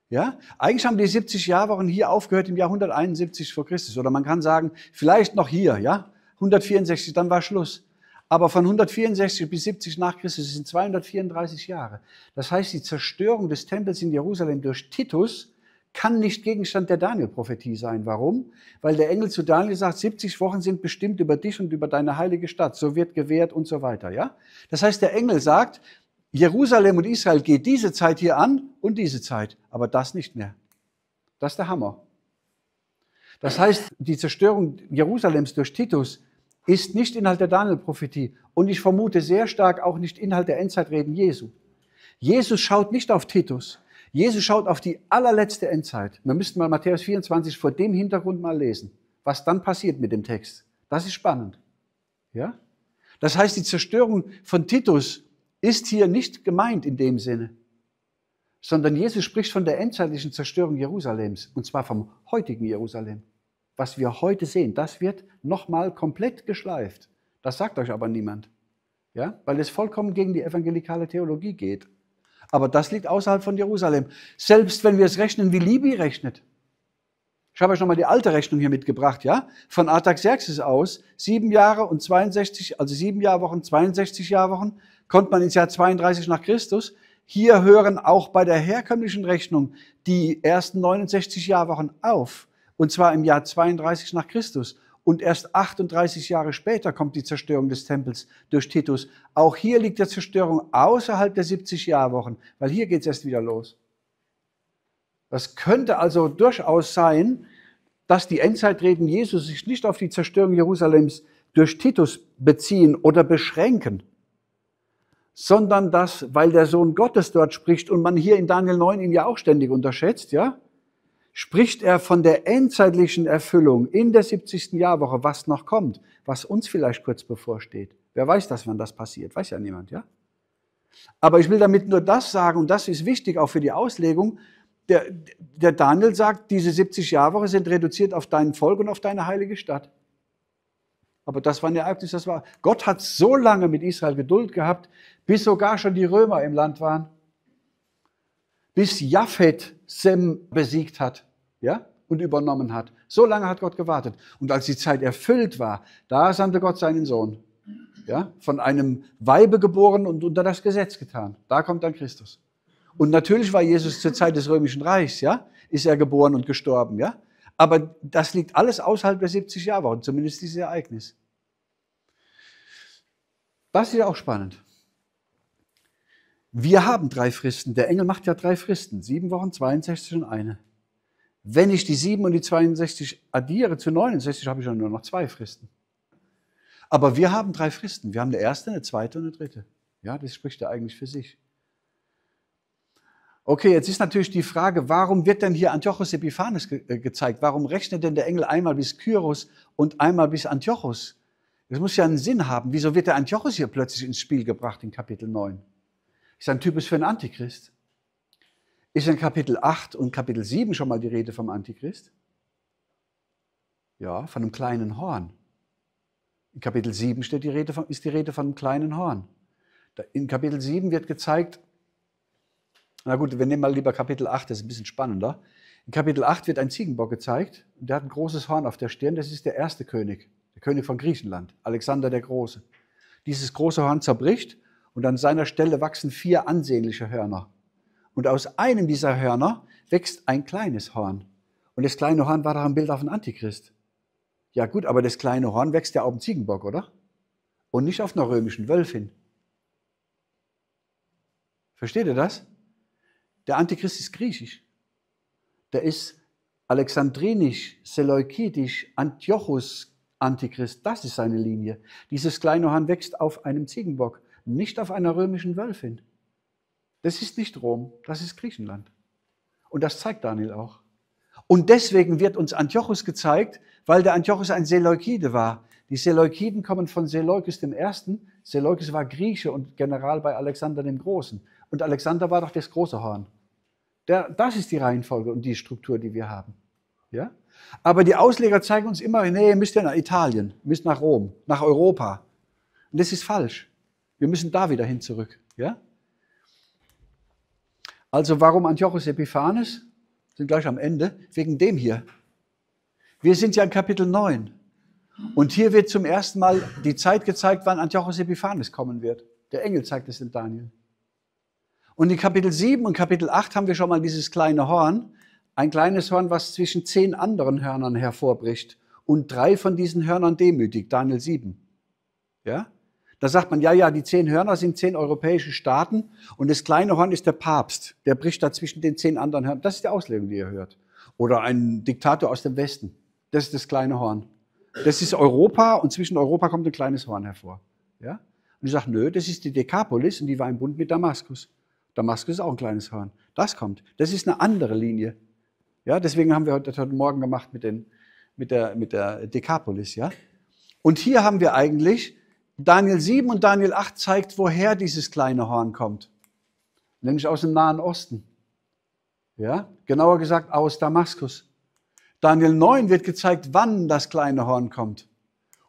Ja? Eigentlich haben die 70 Jahre hier aufgehört im Jahr 171 vor Christus. Oder man kann sagen, vielleicht noch hier, ja? 164, dann war Schluss. Aber von 164 bis 70 nach Christus sind 234 Jahre. Das heißt, die Zerstörung des Tempels in Jerusalem durch Titus kann nicht Gegenstand der Daniel-Prophetie sein. Warum? Weil der Engel zu Daniel sagt, 70 Wochen sind bestimmt über dich und über deine heilige Stadt. So wird gewährt und so weiter. Ja? Das heißt, der Engel sagt, Jerusalem und Israel geht diese Zeit hier an und diese Zeit, aber das nicht mehr. Das ist der Hammer. Das heißt, die Zerstörung Jerusalems durch Titus ist nicht Inhalt der Daniel-Prophetie und ich vermute sehr stark auch nicht Inhalt der Endzeitreden Jesu. Jesus schaut nicht auf Titus. Jesus schaut auf die allerletzte Endzeit. Wir müssten mal Matthäus 24 vor dem Hintergrund mal lesen, was dann passiert mit dem Text. Das ist spannend. Ja? Das heißt, die Zerstörung von Titus ist hier nicht gemeint in dem Sinne, sondern Jesus spricht von der endzeitlichen Zerstörung Jerusalems und zwar vom heutigen Jerusalem. Was wir heute sehen, das wird nochmal komplett geschleift. Das sagt euch aber niemand, ja? weil es vollkommen gegen die evangelikale Theologie geht. Aber das liegt außerhalb von Jerusalem. Selbst wenn wir es rechnen, wie Libi rechnet. Ich habe euch nochmal die alte Rechnung hier mitgebracht, ja? Von Artaxerxes aus, sieben Jahre und 62, also sieben Jahrwochen, 62 Jahrwochen, kommt man ins Jahr 32 nach Christus. Hier hören auch bei der herkömmlichen Rechnung die ersten 69 Jahrwochen auf. Und zwar im Jahr 32 nach Christus. Und erst 38 Jahre später kommt die Zerstörung des Tempels durch Titus. Auch hier liegt der Zerstörung außerhalb der 70-Jahr-Wochen, weil hier geht es erst wieder los. Das könnte also durchaus sein, dass die Endzeitreden Jesus sich nicht auf die Zerstörung Jerusalems durch Titus beziehen oder beschränken, sondern dass, weil der Sohn Gottes dort spricht und man hier in Daniel 9 ihn ja auch ständig unterschätzt, ja, spricht er von der endzeitlichen Erfüllung in der 70. Jahrwoche, was noch kommt, was uns vielleicht kurz bevorsteht. Wer weiß das, wann das passiert? Weiß ja niemand, ja? Aber ich will damit nur das sagen, und das ist wichtig auch für die Auslegung. Der, der Daniel sagt, diese 70 Jahrwoche sind reduziert auf dein Volk und auf deine heilige Stadt. Aber das war ein Ereignis, das war. Gott hat so lange mit Israel Geduld gehabt, bis sogar schon die Römer im Land waren. Bis Japheth Sem besiegt hat ja, und übernommen hat. So lange hat Gott gewartet. Und als die Zeit erfüllt war, da sandte Gott seinen Sohn. Ja, von einem Weibe geboren und unter das Gesetz getan. Da kommt dann Christus. Und natürlich war Jesus zur Zeit des Römischen Reichs, ja, ist er geboren und gestorben, ja. Aber das liegt alles außerhalb der 70 Jahre, zumindest dieses Ereignis. Das ist ja auch spannend. Wir haben drei Fristen. Der Engel macht ja drei Fristen. Sieben Wochen, 62 und eine. Wenn ich die sieben und die 62 addiere zu 69, habe ich dann nur noch zwei Fristen. Aber wir haben drei Fristen. Wir haben eine erste, eine zweite und eine dritte. Ja, das spricht ja eigentlich für sich. Okay, jetzt ist natürlich die Frage, warum wird denn hier Antiochus Epiphanes ge äh, gezeigt? Warum rechnet denn der Engel einmal bis Kyros und einmal bis Antiochus? Das muss ja einen Sinn haben. Wieso wird der Antiochus hier plötzlich ins Spiel gebracht in Kapitel 9? Ist ein typisch für einen Antichrist. Ist in Kapitel 8 und Kapitel 7 schon mal die Rede vom Antichrist? Ja, von einem kleinen Horn. In Kapitel 7 steht die Rede von, ist die Rede von einem kleinen Horn. In Kapitel 7 wird gezeigt, na gut, wir nehmen mal lieber Kapitel 8, das ist ein bisschen spannender. In Kapitel 8 wird ein Ziegenbock gezeigt, der hat ein großes Horn auf der Stirn, das ist der erste König, der König von Griechenland, Alexander der Große. Dieses große Horn zerbricht und an seiner Stelle wachsen vier ansehnliche Hörner. Und aus einem dieser Hörner wächst ein kleines Horn. Und das kleine Horn war doch ein Bild auf den Antichrist. Ja gut, aber das kleine Horn wächst ja auf dem Ziegenbock, oder? Und nicht auf einer römischen Wölfin. Versteht ihr das? Der Antichrist ist griechisch. Der ist alexandrinisch, seleukidisch, Antiochus Antichrist. Das ist seine Linie. Dieses kleine Horn wächst auf einem Ziegenbock nicht auf einer römischen Wölfin Das ist nicht Rom, das ist Griechenland. Und das zeigt Daniel auch. Und deswegen wird uns Antiochus gezeigt, weil der Antiochus ein Seleukide war. Die Seleukiden kommen von Seleukes dem Ersten. Seleukes war Grieche und General bei Alexander dem Großen. Und Alexander war doch das große Horn. Der, das ist die Reihenfolge und die Struktur, die wir haben. Ja? Aber die Ausleger zeigen uns immer, nee, ihr müsst ja nach Italien, müsst nach Rom, nach Europa. Und das ist falsch. Wir müssen da wieder hin zurück. Ja? Also warum Antiochus Epiphanes? Wir Sind gleich am Ende. Wegen dem hier. Wir sind ja in Kapitel 9. Und hier wird zum ersten Mal die Zeit gezeigt, wann Antiochus Epiphanes kommen wird. Der Engel zeigt es in Daniel. Und in Kapitel 7 und Kapitel 8 haben wir schon mal dieses kleine Horn. Ein kleines Horn, was zwischen zehn anderen Hörnern hervorbricht. Und drei von diesen Hörnern demütigt. Daniel 7. Ja? Da sagt man, ja, ja, die zehn Hörner sind zehn europäische Staaten und das kleine Horn ist der Papst. Der bricht da zwischen den zehn anderen Hörnern. Das ist die Auslegung, die ihr hört. Oder ein Diktator aus dem Westen. Das ist das kleine Horn. Das ist Europa und zwischen Europa kommt ein kleines Horn hervor. Ja? Und ich sage, nö, das ist die Dekapolis und die war im Bund mit Damaskus. Damaskus ist auch ein kleines Horn. Das kommt. Das ist eine andere Linie. Ja, deswegen haben wir heute, heute Morgen gemacht mit, den, mit, der, mit der Dekapolis. Ja? Und hier haben wir eigentlich Daniel 7 und Daniel 8 zeigt, woher dieses kleine Horn kommt. Nämlich aus dem Nahen Osten. Ja, genauer gesagt aus Damaskus. Daniel 9 wird gezeigt, wann das kleine Horn kommt.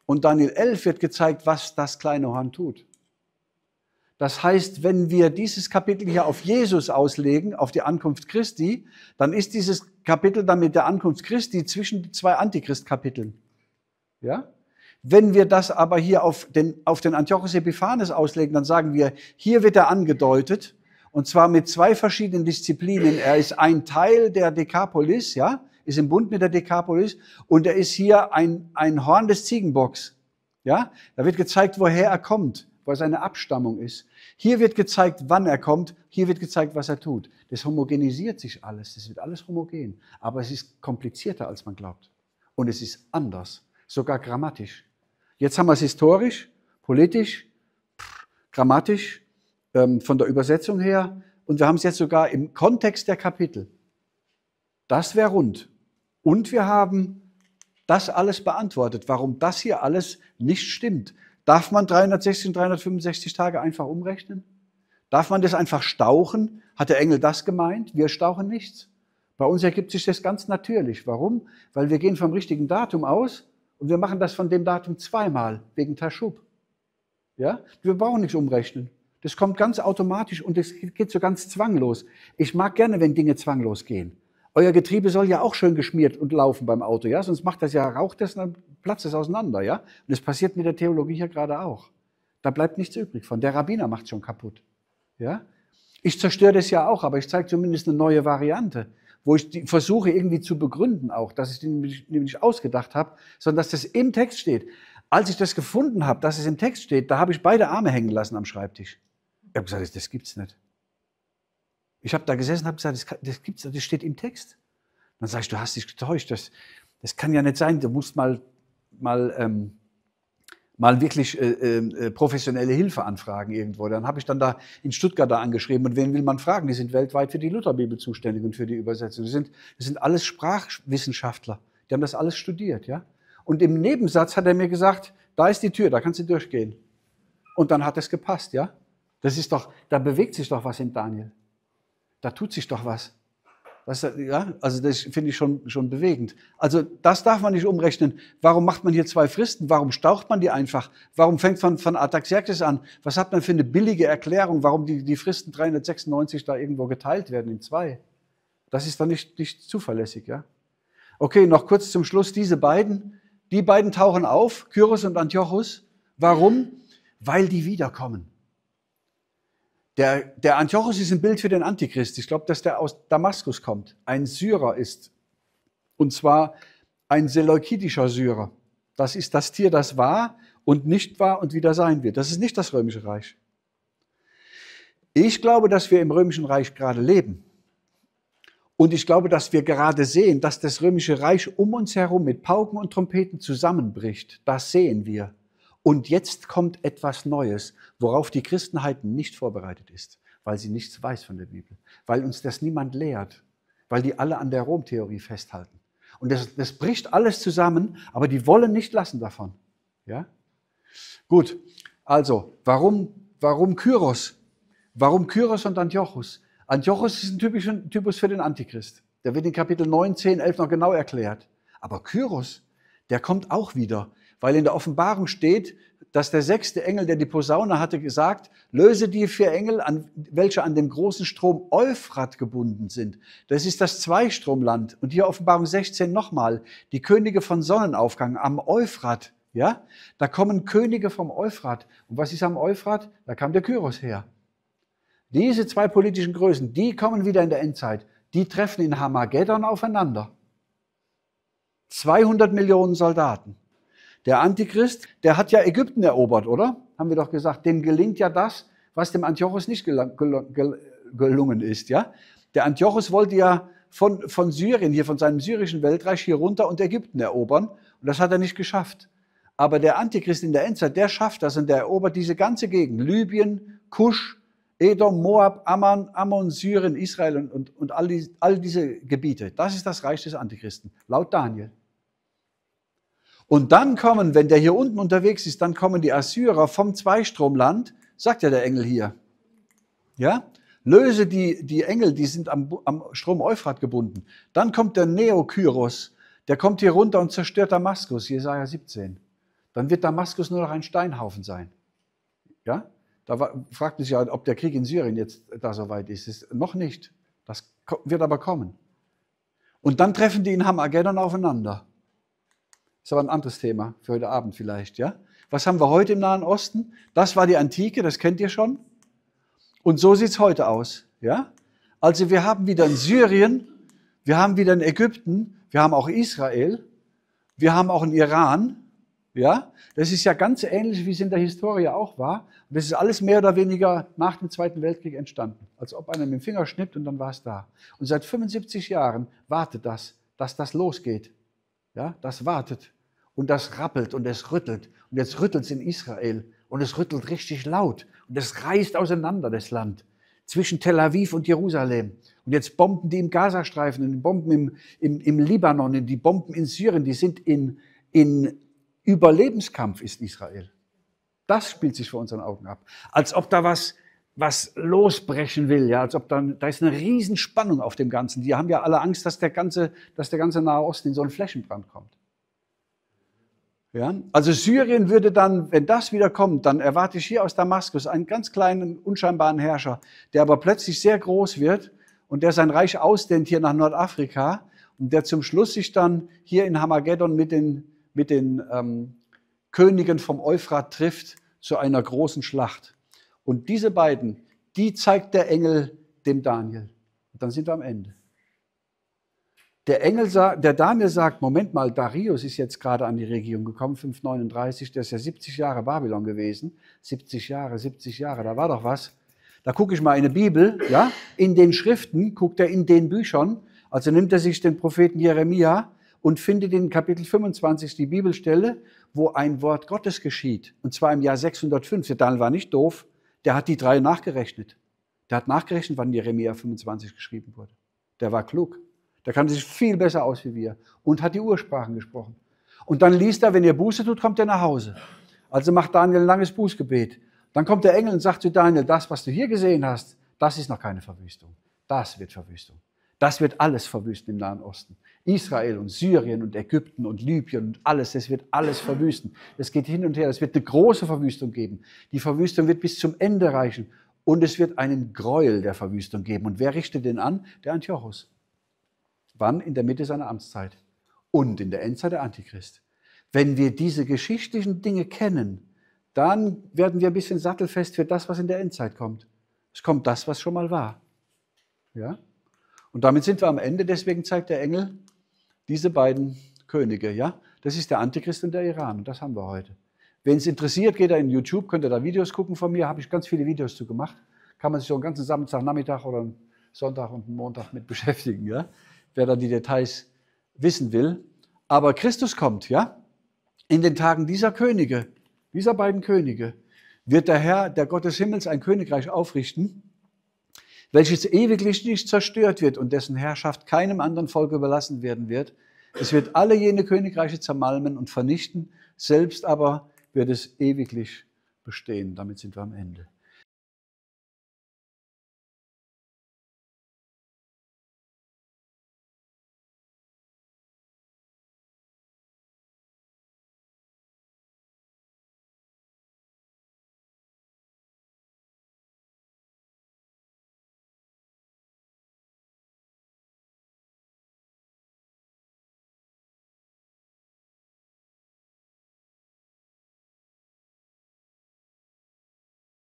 Und Daniel 11 wird gezeigt, was das kleine Horn tut. Das heißt, wenn wir dieses Kapitel hier auf Jesus auslegen, auf die Ankunft Christi, dann ist dieses Kapitel dann mit der Ankunft Christi zwischen zwei Antichrist-Kapiteln. Ja? Wenn wir das aber hier auf den, auf den Antiochus Epiphanes auslegen, dann sagen wir, hier wird er angedeutet, und zwar mit zwei verschiedenen Disziplinen. Er ist ein Teil der Dekapolis, ja, ist im Bund mit der Dekapolis, und er ist hier ein, ein Horn des Ziegenbocks, ja. Da wird gezeigt, woher er kommt, weil seine Abstammung ist. Hier wird gezeigt, wann er kommt, hier wird gezeigt, was er tut. Das homogenisiert sich alles, das wird alles homogen, aber es ist komplizierter, als man glaubt. Und es ist anders, sogar grammatisch. Jetzt haben wir es historisch, politisch, grammatisch, ähm, von der Übersetzung her und wir haben es jetzt sogar im Kontext der Kapitel. Das wäre rund. Und wir haben das alles beantwortet, warum das hier alles nicht stimmt. Darf man 316, 365 Tage einfach umrechnen? Darf man das einfach stauchen? Hat der Engel das gemeint? Wir stauchen nichts. Bei uns ergibt sich das ganz natürlich. Warum? Weil wir gehen vom richtigen Datum aus und wir machen das von dem Datum zweimal wegen Taschub. Ja? Wir brauchen nichts umrechnen. Das kommt ganz automatisch und es geht so ganz zwanglos. Ich mag gerne, wenn Dinge zwanglos gehen. Euer Getriebe soll ja auch schön geschmiert und laufen beim Auto, ja? Sonst macht das ja, raucht das und dann platzt es auseinander, ja? Und das passiert mit der Theologie hier gerade auch. Da bleibt nichts übrig von. Der Rabbiner macht schon kaputt, ja? Ich zerstöre das ja auch, aber ich zeige zumindest eine neue Variante wo ich die versuche irgendwie zu begründen auch, dass ich den nämlich ausgedacht habe, sondern dass das im Text steht. Als ich das gefunden habe, dass es im Text steht, da habe ich beide Arme hängen lassen am Schreibtisch. Ich habe gesagt, das gibt's nicht. Ich habe da gesessen und habe gesagt, das, das gibt's nicht, das steht im Text. Dann sage ich, du hast dich getäuscht, das, das kann ja nicht sein, du musst mal, mal ähm, mal wirklich äh, äh, äh, professionelle Hilfe anfragen irgendwo. Dann habe ich dann da in Stuttgart da angeschrieben und wen will man fragen? Die sind weltweit für die Lutherbibel zuständig und für die Übersetzung. Die sind, das sind alles Sprachwissenschaftler. Die haben das alles studiert, ja. Und im Nebensatz hat er mir gesagt, da ist die Tür, da kannst du durchgehen. Und dann hat es gepasst, ja. Das ist doch, da bewegt sich doch was in Daniel. Da tut sich doch was. Was, ja, also das finde ich schon, schon bewegend. Also das darf man nicht umrechnen. Warum macht man hier zwei Fristen? Warum staucht man die einfach? Warum fängt man von Ataxerxes an? Was hat man für eine billige Erklärung, warum die, die Fristen 396 da irgendwo geteilt werden in zwei? Das ist dann nicht, nicht zuverlässig, ja? Okay, noch kurz zum Schluss diese beiden. Die beiden tauchen auf, Kyros und Antiochus. Warum? Weil die wiederkommen. Der, der Antiochos ist ein Bild für den Antichrist. Ich glaube, dass der aus Damaskus kommt, ein Syrer ist. Und zwar ein seleukidischer Syrer. Das ist das Tier, das war und nicht war und wieder sein wird. Das ist nicht das Römische Reich. Ich glaube, dass wir im Römischen Reich gerade leben. Und ich glaube, dass wir gerade sehen, dass das Römische Reich um uns herum mit Pauken und Trompeten zusammenbricht. Das sehen wir. Und jetzt kommt etwas Neues, worauf die Christenheit nicht vorbereitet ist, weil sie nichts weiß von der Bibel, weil uns das niemand lehrt, weil die alle an der Rom-Theorie festhalten. Und das, das bricht alles zusammen, aber die wollen nicht lassen davon. Ja? Gut, also, warum, warum Kyros? Warum Kyros und Antiochus? Antiochus ist ein typischer Typus für den Antichrist. Der wird in Kapitel 9, 10, 11 noch genau erklärt. Aber Kyros, der kommt auch wieder weil in der Offenbarung steht, dass der sechste Engel, der die Posaune hatte, gesagt, löse die vier Engel, an, welche an dem großen Strom Euphrat gebunden sind. Das ist das Zweistromland. Und hier Offenbarung 16 nochmal, die Könige von Sonnenaufgang am Euphrat. Ja, da kommen Könige vom Euphrat. Und was ist am Euphrat? Da kam der Kyros her. Diese zwei politischen Größen, die kommen wieder in der Endzeit. Die treffen in Hamageddon aufeinander. 200 Millionen Soldaten. Der Antichrist, der hat ja Ägypten erobert, oder? Haben wir doch gesagt. Dem gelingt ja das, was dem Antiochus nicht gelungen ist, ja? Der Antiochus wollte ja von, von Syrien, hier von seinem syrischen Weltreich hier runter und Ägypten erobern. Und das hat er nicht geschafft. Aber der Antichrist in der Endzeit, der schafft das und der erobert diese ganze Gegend. Libyen, Kusch, Edom, Moab, Amman, Ammon, Syrien, Israel und, und, und all, die, all diese Gebiete. Das ist das Reich des Antichristen, laut Daniel. Und dann kommen, wenn der hier unten unterwegs ist, dann kommen die Assyrer vom Zweistromland, sagt ja der Engel hier. Ja? Löse die, die Engel, die sind am, am Strom Euphrat gebunden. Dann kommt der Neokyros, der kommt hier runter und zerstört Damaskus, Jesaja 17. Dann wird Damaskus nur noch ein Steinhaufen sein. Ja? Da war, fragt es ja, ob der Krieg in Syrien jetzt da so weit ist. ist. Noch nicht. Das wird aber kommen. Und dann treffen die in Hamageddon aufeinander. Ist aber ein anderes Thema für heute Abend vielleicht, ja? Was haben wir heute im Nahen Osten? Das war die Antike, das kennt ihr schon. Und so sieht es heute aus, ja? Also wir haben wieder in Syrien, wir haben wieder in Ägypten, wir haben auch Israel, wir haben auch in Iran, ja? Das ist ja ganz ähnlich, wie es in der Historie auch war. das ist alles mehr oder weniger nach dem Zweiten Weltkrieg entstanden. Als ob einer mit dem Finger schnippt und dann war es da. Und seit 75 Jahren wartet das, dass das losgeht. Ja, das wartet und das rappelt und es rüttelt. Und jetzt rüttelt es in Israel und es rüttelt richtig laut und es reißt auseinander das Land zwischen Tel Aviv und Jerusalem. Und jetzt bomben die im Gazastreifen, und die Bomben im, im, im Libanon, und die Bomben in Syrien, die sind in, in Überlebenskampf ist Israel. Das spielt sich vor unseren Augen ab. Als ob da was was losbrechen will, ja, als ob dann, da ist eine Riesenspannung auf dem Ganzen. Die haben ja alle Angst, dass der ganze, dass der ganze Nahe Osten in so einen Flächenbrand kommt. Ja, also Syrien würde dann, wenn das wieder kommt, dann erwarte ich hier aus Damaskus einen ganz kleinen, unscheinbaren Herrscher, der aber plötzlich sehr groß wird und der sein Reich ausdehnt hier nach Nordafrika und der zum Schluss sich dann hier in Hamageddon mit den, mit den ähm, Königen vom Euphrat trifft zu einer großen Schlacht. Und diese beiden, die zeigt der Engel dem Daniel. Und dann sind wir am Ende. Der, Engel, der Daniel sagt, Moment mal, Darius ist jetzt gerade an die Regierung gekommen, 539, der ist ja 70 Jahre Babylon gewesen. 70 Jahre, 70 Jahre, da war doch was. Da gucke ich mal in die Bibel, ja, in den Schriften, guckt er in den Büchern. Also nimmt er sich den Propheten Jeremia und findet in Kapitel 25 die Bibelstelle, wo ein Wort Gottes geschieht. Und zwar im Jahr 605. Der Daniel war nicht doof, der hat die drei nachgerechnet. Der hat nachgerechnet, wann Jeremia 25 geschrieben wurde. Der war klug. Der kannte sich viel besser aus wie wir und hat die Ursprachen gesprochen. Und dann liest er, wenn ihr Buße tut, kommt er nach Hause. Also macht Daniel ein langes Bußgebet. Dann kommt der Engel und sagt zu Daniel, das, was du hier gesehen hast, das ist noch keine Verwüstung. Das wird Verwüstung. Das wird alles verwüsten im Nahen Osten. Israel und Syrien und Ägypten und Libyen und alles, das wird alles verwüsten. Das geht hin und her, es wird eine große Verwüstung geben. Die Verwüstung wird bis zum Ende reichen und es wird einen Gräuel der Verwüstung geben. Und wer richtet den an? Der Antiochus. Wann? In der Mitte seiner Amtszeit und in der Endzeit der Antichrist. Wenn wir diese geschichtlichen Dinge kennen, dann werden wir ein bisschen sattelfest für das, was in der Endzeit kommt. Es kommt das, was schon mal war. Ja? Und damit sind wir am Ende. Deswegen zeigt der Engel diese beiden Könige. Ja? Das ist der Antichrist und der Iran. Und das haben wir heute. Wenn es interessiert, geht er in YouTube, könnt ihr da Videos gucken von mir. Habe ich ganz viele Videos zu gemacht. Kann man sich so einen ganzen Samstag, Nachmittag oder einen Sonntag und einen Montag mit beschäftigen. Ja? Wer da die Details wissen will. Aber Christus kommt, ja? In den Tagen dieser Könige, dieser beiden Könige, wird der Herr, der Gott des Himmels, ein Königreich aufrichten welches ewiglich nicht zerstört wird und dessen Herrschaft keinem anderen Volk überlassen werden wird. Es wird alle jene Königreiche zermalmen und vernichten, selbst aber wird es ewiglich bestehen. Damit sind wir am Ende.